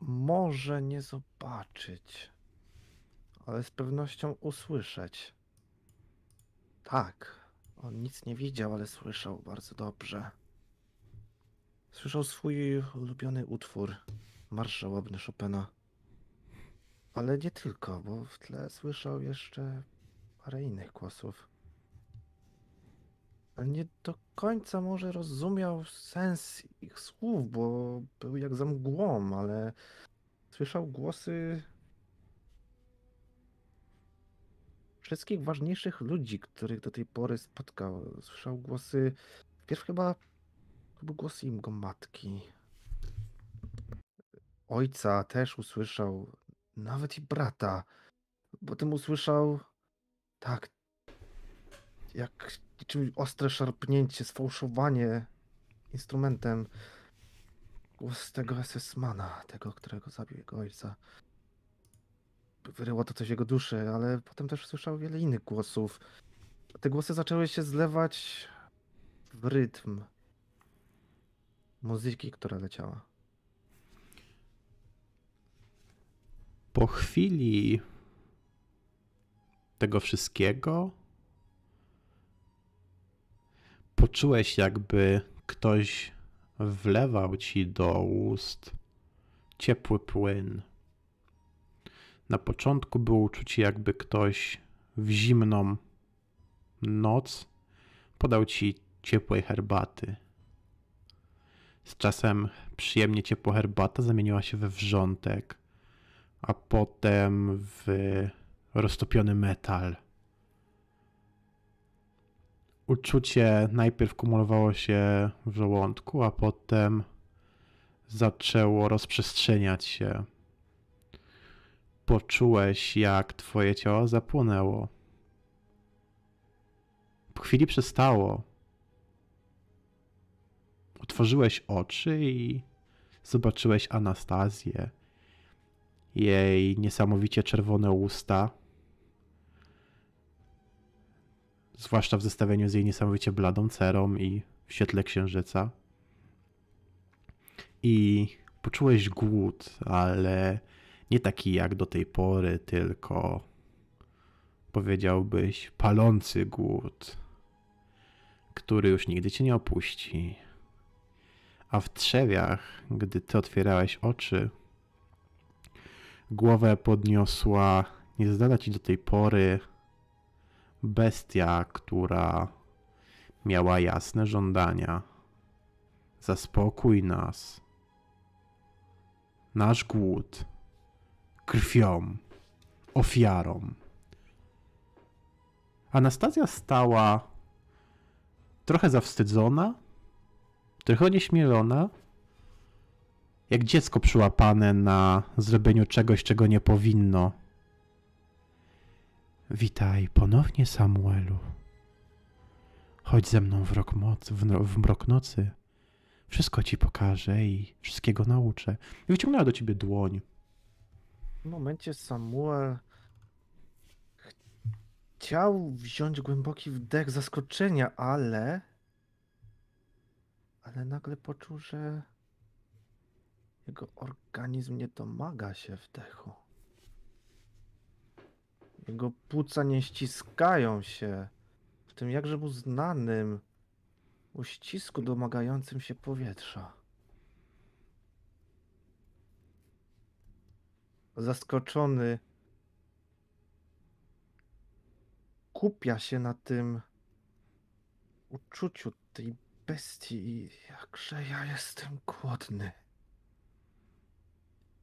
Może nie zobaczyć, ale z pewnością usłyszeć. Tak, on nic nie widział, ale słyszał bardzo dobrze. Słyszał swój ulubiony utwór, marsz Chopina. Ale nie tylko, bo w tle słyszał jeszcze parę innych głosów. Ale nie do końca może rozumiał sens ich słów, bo był jak za mgłą, ale słyszał głosy wszystkich ważniejszych ludzi, których do tej pory spotkał. Słyszał głosy. Pierw chyba to był głos jego matki. Ojca też usłyszał, nawet i brata. Potem usłyszał tak. Jak czymś ostre szarpnięcie, sfałszowanie instrumentem. Głos tego SS-mana, tego, którego zabił jego ojca. Wyryło to coś jego duszy, ale potem też słyszał wiele innych głosów. Te głosy zaczęły się zlewać w rytm muzyki, która leciała. Po chwili tego wszystkiego poczułeś, jakby ktoś wlewał ci do ust ciepły płyn. Na początku było uczucie, jakby ktoś w zimną noc podał ci ciepłej herbaty. Z czasem przyjemnie ciepła herbata zamieniła się we wrzątek, a potem w roztopiony metal. Uczucie najpierw kumulowało się w żołądku, a potem zaczęło rozprzestrzeniać się. Poczułeś, jak twoje ciało zapłonęło. Po chwili przestało. Otworzyłeś oczy i zobaczyłeś Anastazję. Jej niesamowicie czerwone usta zwłaszcza w zestawieniu z jej niesamowicie bladą cerą i w świetle księżyca. I poczułeś głód, ale nie taki jak do tej pory, tylko powiedziałbyś palący głód, który już nigdy cię nie opuści. A w trzewiach, gdy ty otwierałeś oczy, głowę podniosła nie nieznana ci do tej pory bestia, która miała jasne żądania. Zaspokój nas. Nasz głód krwią, ofiarą. Anastazja stała trochę zawstydzona, trochę nieśmielona, jak dziecko przyłapane na zrobieniu czegoś, czego nie powinno Witaj ponownie, Samuelu. Chodź ze mną w, rok moc, w, no, w mrok nocy. Wszystko ci pokażę i wszystkiego nauczę. I wyciągnęła do ciebie dłoń. W momencie Samuel chciał wziąć głęboki wdech zaskoczenia, ale. Ale nagle poczuł, że jego organizm nie domaga się wdechu. Jego płuca nie ściskają się w tym jakże mu znanym uścisku domagającym się powietrza. Zaskoczony kupia się na tym uczuciu tej bestii i jakże ja jestem głodny.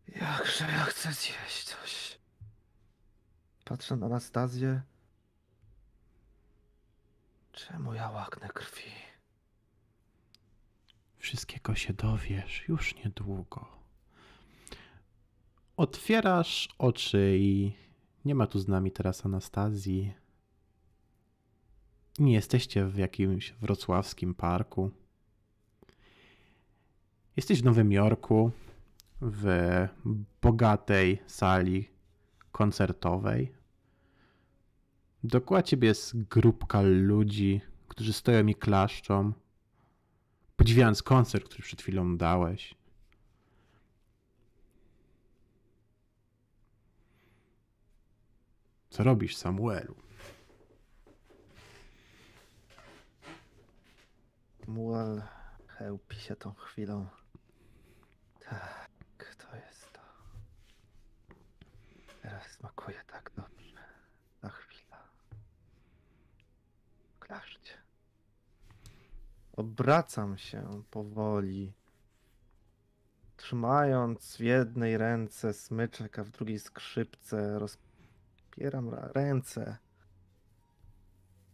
Jakże ja chcę zjeść coś. Patrzę na Anastazję. Czemu ja łaknę krwi? Wszystkiego się dowiesz już niedługo. Otwierasz oczy i nie ma tu z nami teraz Anastazji. Nie jesteście w jakimś wrocławskim parku. Jesteś w Nowym Jorku, w bogatej sali koncertowej. Dokładnie ciebie jest grupka ludzi, którzy stoją i klaszczą, podziwiając koncert, który przed chwilą dałeś. Co robisz, Samuelu? Samuel chełpi się tą chwilą. Tak. Obracam się powoli, trzymając w jednej ręce smyczek, a w drugiej skrzypce. Rozpieram ręce.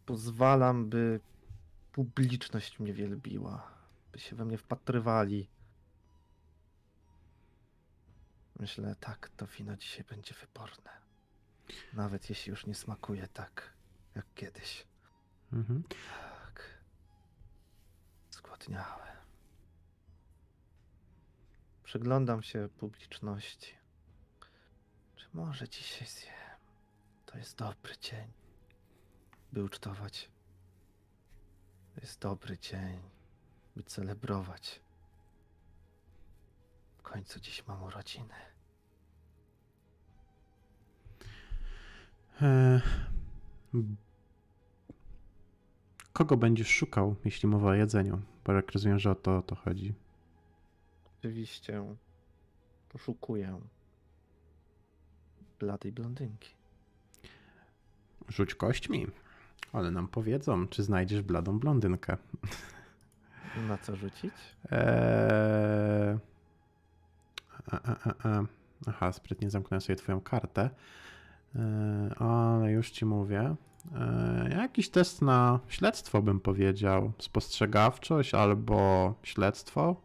Pozwalam, by publiczność mnie wielbiła, by się we mnie wpatrywali. Myślę, tak, to wino dzisiaj będzie wyborne. Nawet jeśli już nie smakuje tak, jak kiedyś. Mhm. Zgłodniały. Przyglądam się publiczności. Czy może dzisiaj zjem? To jest dobry dzień, by ucztować. To jest dobry dzień, by celebrować. W końcu dziś mam urodziny. E, kogo będziesz szukał, jeśli mowa o jedzeniu? Bo jak rozumiem, że o to, o to chodzi. Oczywiście poszukuję bladej blondynki. Rzuć kośćmi. One nam powiedzą, czy znajdziesz bladą blondynkę. *laughs* Na co rzucić? Eee... A, a, a, Aha, sprytnie zamknę sobie twoją kartę. Eee, ale już ci mówię. E, jakiś test na śledztwo, bym powiedział. Spostrzegawczość albo śledztwo.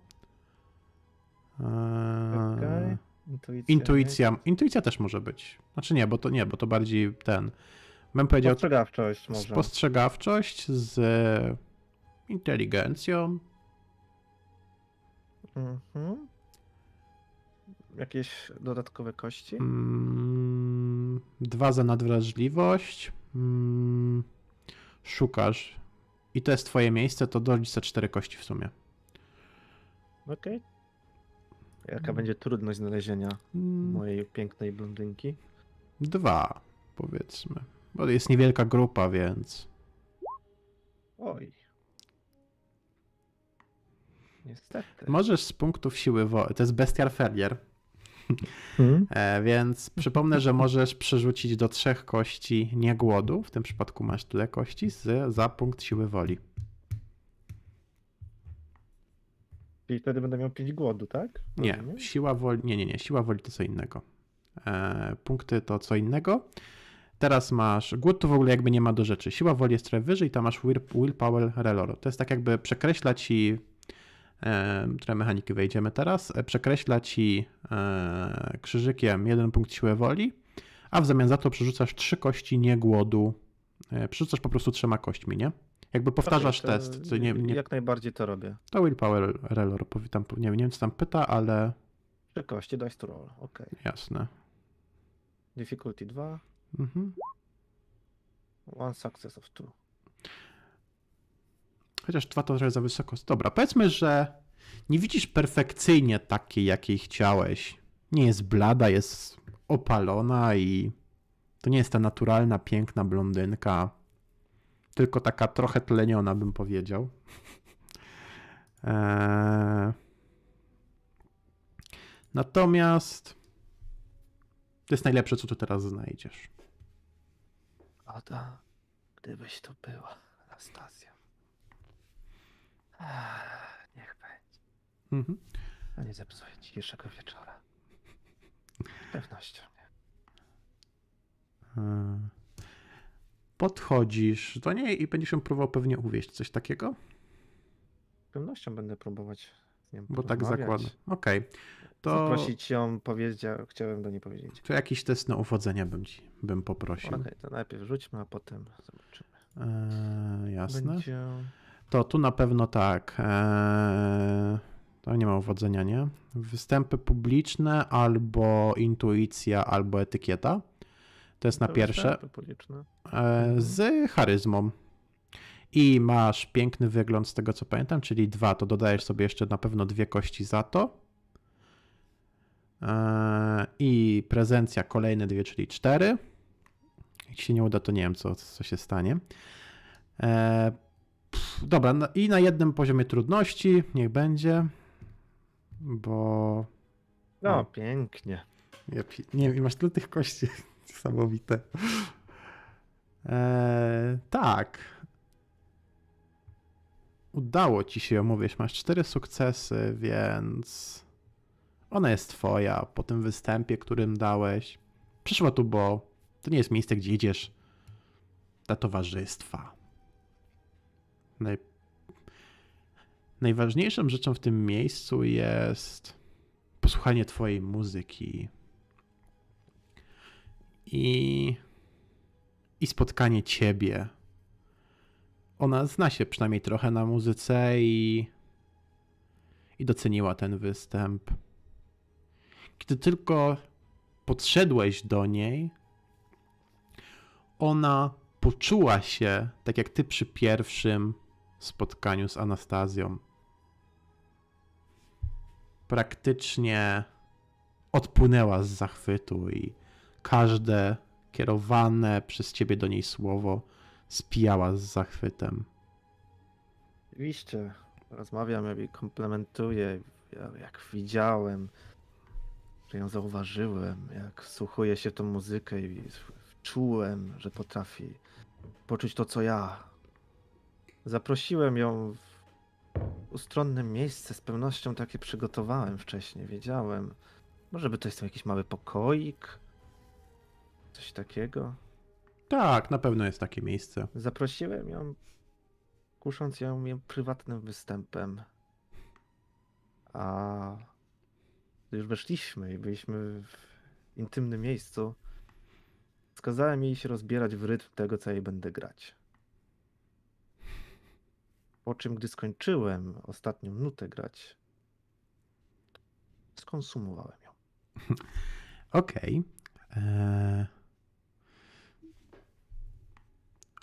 E, okay. Intuicja, intuicja, intuicja, też może być. Znaczy nie, bo to nie, bo to bardziej ten. Bym powiedział. Spostrzegawczość może. Spostrzegawczość z inteligencją. Mhm. Jakieś dodatkowe kości? Mm, dwa za nadwrażliwość. Mm, szukasz i to jest twoje miejsce, to dorzuć sobie cztery kości w sumie. Okej. Okay. Jaka będzie trudność znalezienia mm. mojej pięknej blondynki? Dwa, powiedzmy. Bo jest niewielka grupa, więc. Oj. Niestety. Możesz z punktów siły. Wo- to jest Bestial Ferrier. Mhm. E, więc przypomnę, że możesz przerzucić do trzech kości nie głodu. W tym przypadku masz tyle kości z, za punkt siły woli. Czyli wtedy będę miał 5 głodu, tak? Nie, siła woli, nie, nie, nie, siła woli to co innego. E, punkty to co innego. Teraz masz, głód to w ogóle jakby nie ma do rzeczy. Siła woli jest trochę wyżej, tam masz will, willpower reloro. To jest tak jakby przekreślać ci które mechaniki wejdziemy teraz, e, przekreśla ci e, krzyżykiem jeden punkt siły woli, a w zamian za to przerzucasz trzy kości nie głodu. E, przerzucasz po prostu trzema kośćmi, nie? Jakby powtarzasz okay, znaczy, test. To nie, nie... Jak najbardziej to robię. To Willpower Relor, tam, nie, nie wiem co tam pyta, ale... Trzy kości, dice to roll, Jasne. Difficulty 2. Mhm. One success of two. Chociaż dwa to trochę za wysoko. Dobra, powiedzmy, że nie widzisz perfekcyjnie takiej, jakiej chciałeś. Nie jest blada, jest opalona i to nie jest ta naturalna, piękna blondynka. Tylko taka trochę tleniona, bym powiedział. *laughs* E, natomiast to jest najlepsze, co tu teraz znajdziesz. Ada, gdybyś to była, Anastazja niech będzie. Mhm. nie zepsuję dzisiejszego wieczora. Z pewnością nie. E, podchodzisz do niej i będziesz ją próbował pewnie uwieść. Coś takiego? Z pewnością będę próbować z Bo tak zakładam. Okej. Okay. To... ją, powiedział, chciałem do niej powiedzieć. To jakiś test na uwodzenia bym, ci, bym poprosił. Okej, okay, to najpierw rzućmy, a potem zobaczymy. Eee, jasne. Będzie... To tu na pewno tak. Eee, to nie ma uwodzenia, nie? Występy publiczne albo intuicja, albo etykieta. To jest na to pierwsze. publiczne. Eee, mhm. z charyzmą. I masz piękny wygląd z tego co pamiętam, czyli dwa, to dodajesz sobie jeszcze na pewno dwie kości za to. Eee, I prezencja kolejne dwie, czyli cztery. Jak się nie uda, to nie wiem, co, co się stanie. Pff, dobra, no i na jednym poziomie trudności niech będzie, bo. No, no. pięknie. Ja, nie wiem, masz tyle tych kości. *laughs* Niesamowite. E, tak. Udało ci się ją mówić. Masz cztery sukcesy, więc. Ona jest twoja po tym występie, którym dałeś. Przyszła tu, bo to nie jest miejsce, gdzie idziesz dla towarzystwa naj... najważniejszą rzeczą w tym miejscu jest posłuchanie Twojej muzyki i, i spotkanie Ciebie. Ona zna się przynajmniej trochę na muzyce i, i doceniła ten występ. Kiedy tylko podszedłeś do niej, ona poczuła się tak jak ty przy pierwszym spotkaniu z Anastazją. Praktycznie odpłynęła z zachwytu i każde kierowane przez ciebie do niej słowo spijała z zachwytem. Oczywiście, rozmawiam, ja jej komplementuję, jak widziałem, że ją zauważyłem, jak słuchuję się tą muzykę i czułem, że potrafi poczuć to, co ja, Zaprosiłem ją w ustronnym miejsce, z pewnością takie przygotowałem wcześniej, wiedziałem. Może by to jest jakiś mały pokoik? Coś takiego? Tak, na pewno jest takie miejsce. Zaprosiłem ją, kusząc ją prywatnym występem. A już weszliśmy i byliśmy w intymnym miejscu. Skazałem jej się rozbierać w rytm tego, co jej będę grać. Po czym, gdy skończyłem ostatnią nutę grać, skonsumowałem ją. *laughs* Okej. Okay. Eee...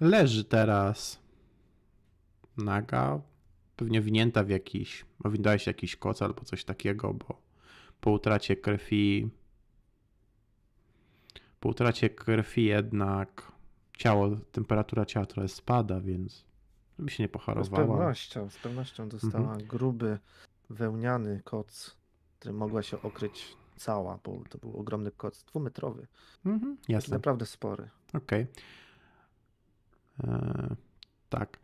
Leży teraz naga, pewnie winięta w jakiś, wydałeś się jakiś koc albo coś takiego, bo po utracie krwi po utracie krwi jednak ciało, temperatura ciała trochę spada, więc żeby się nie pocharowała. No, z pewnością, z pewnością dostała mhm. gruby, wełniany koc, który mogła się okryć cała, bo to był ogromny koc, dwumetrowy. Mhm, jasne. Naprawdę spory. Okej. Okay. Eee, tak.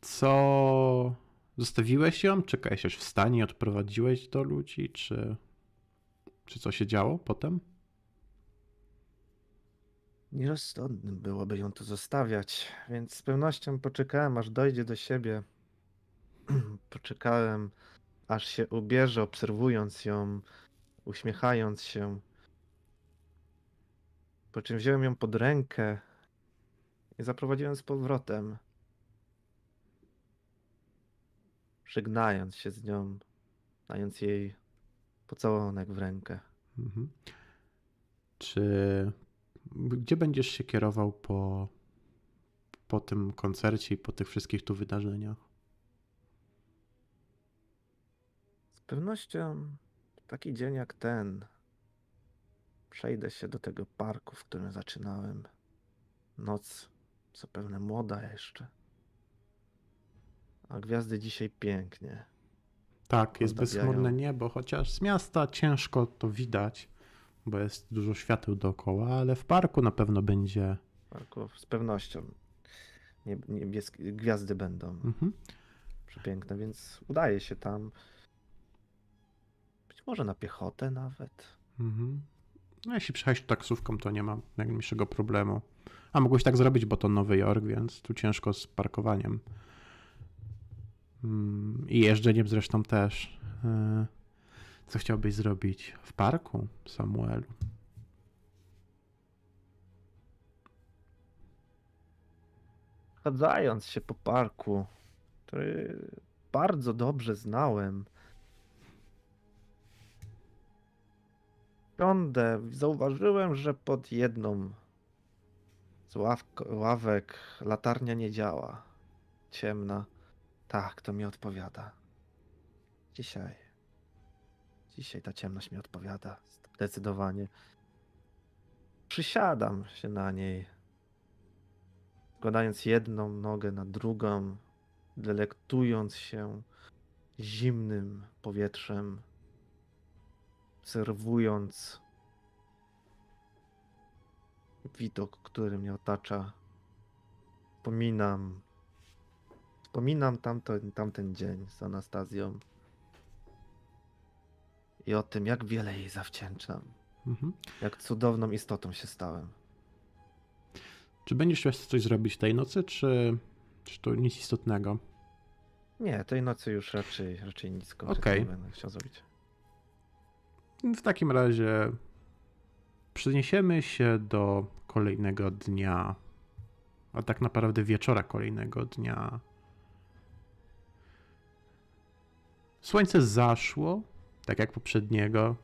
Co... Zostawiłeś ją? Czekałeś aż w stanie? Odprowadziłeś do ludzi? Czy, czy co się działo potem? Nierozsądnym byłoby ją tu zostawiać, więc z pewnością poczekałem, aż dojdzie do siebie. *clears throat* poczekałem, aż się ubierze, obserwując ją, uśmiechając się. Po czym wziąłem ją pod rękę i zaprowadziłem z powrotem. Żegnając się z nią, dając jej pocałunek w rękę. Mhm. Czy gdzie będziesz się kierował po, po tym koncercie i po tych wszystkich tu wydarzeniach? Z pewnością taki dzień jak ten przejdę się do tego parku, w którym zaczynałem. Noc zapewne młoda jeszcze. A gwiazdy dzisiaj pięknie. Tak, jest bezchmurne niebo, chociaż z miasta ciężko to widać bo jest dużo świateł dookoła, ale w parku na pewno będzie. W parku z pewnością. Niebieskie, gwiazdy będą mhm. przepiękne, więc udaje się tam. Być może na piechotę nawet. Mhm. No, jeśli przyjechałeś taksówką, to nie ma najmniejszego problemu. A mogłeś tak zrobić, bo to Nowy Jork, więc tu ciężko z parkowaniem. Mm, I jeżdżeniem zresztą też. E, co chciałbyś zrobić w parku, Samuelu? Chadzając się po parku, który bardzo dobrze znałem, piądę zauważyłem, że pod jedną z ławek latarnia nie działa. Ciemna. Tak, to mi odpowiada. Dzisiaj. Dzisiaj ta ciemność mi odpowiada. Zdecydowanie. Przysiadam się na niej, składając jedną nogę na drugą, delektując się zimnym powietrzem, serwując widok, który mnie otacza. Wspominam, wspominam tamten, tamten dzień z Anastazją i o tym, jak wiele jej zawdzięczam. Mhm. Jak cudowną istotą się stałem. Czy będziesz chciał coś zrobić tej nocy, czy, czy to nic istotnego? Nie, tej nocy już raczej, raczej nic konkretnego okay. nie będę chciał zrobić. W takim razie przeniesiemy się do kolejnego dnia, a tak naprawdę wieczora kolejnego dnia. Słońce zaszło, tak jak poprzedniego.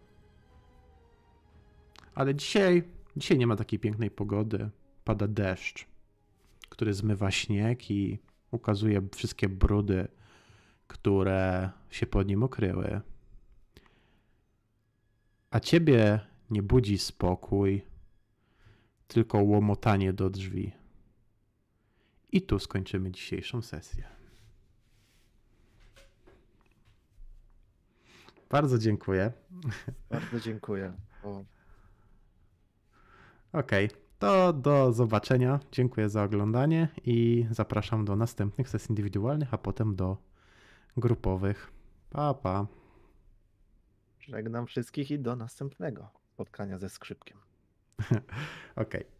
Ale dzisiaj, dzisiaj nie ma takiej pięknej pogody. Pada deszcz, który zmywa śnieg i ukazuje wszystkie brudy, które się pod nim okryły. A ciebie nie budzi spokój, tylko łomotanie do drzwi. I tu skończymy dzisiejszą sesję. Bardzo dziękuję. Bardzo dziękuję. Okej, okay, to do zobaczenia. Dziękuję za oglądanie i zapraszam do następnych sesji indywidualnych, a potem do grupowych. Pa, pa. Żegnam wszystkich i do następnego spotkania ze skrzypkiem. *laughs* Okej. Okay.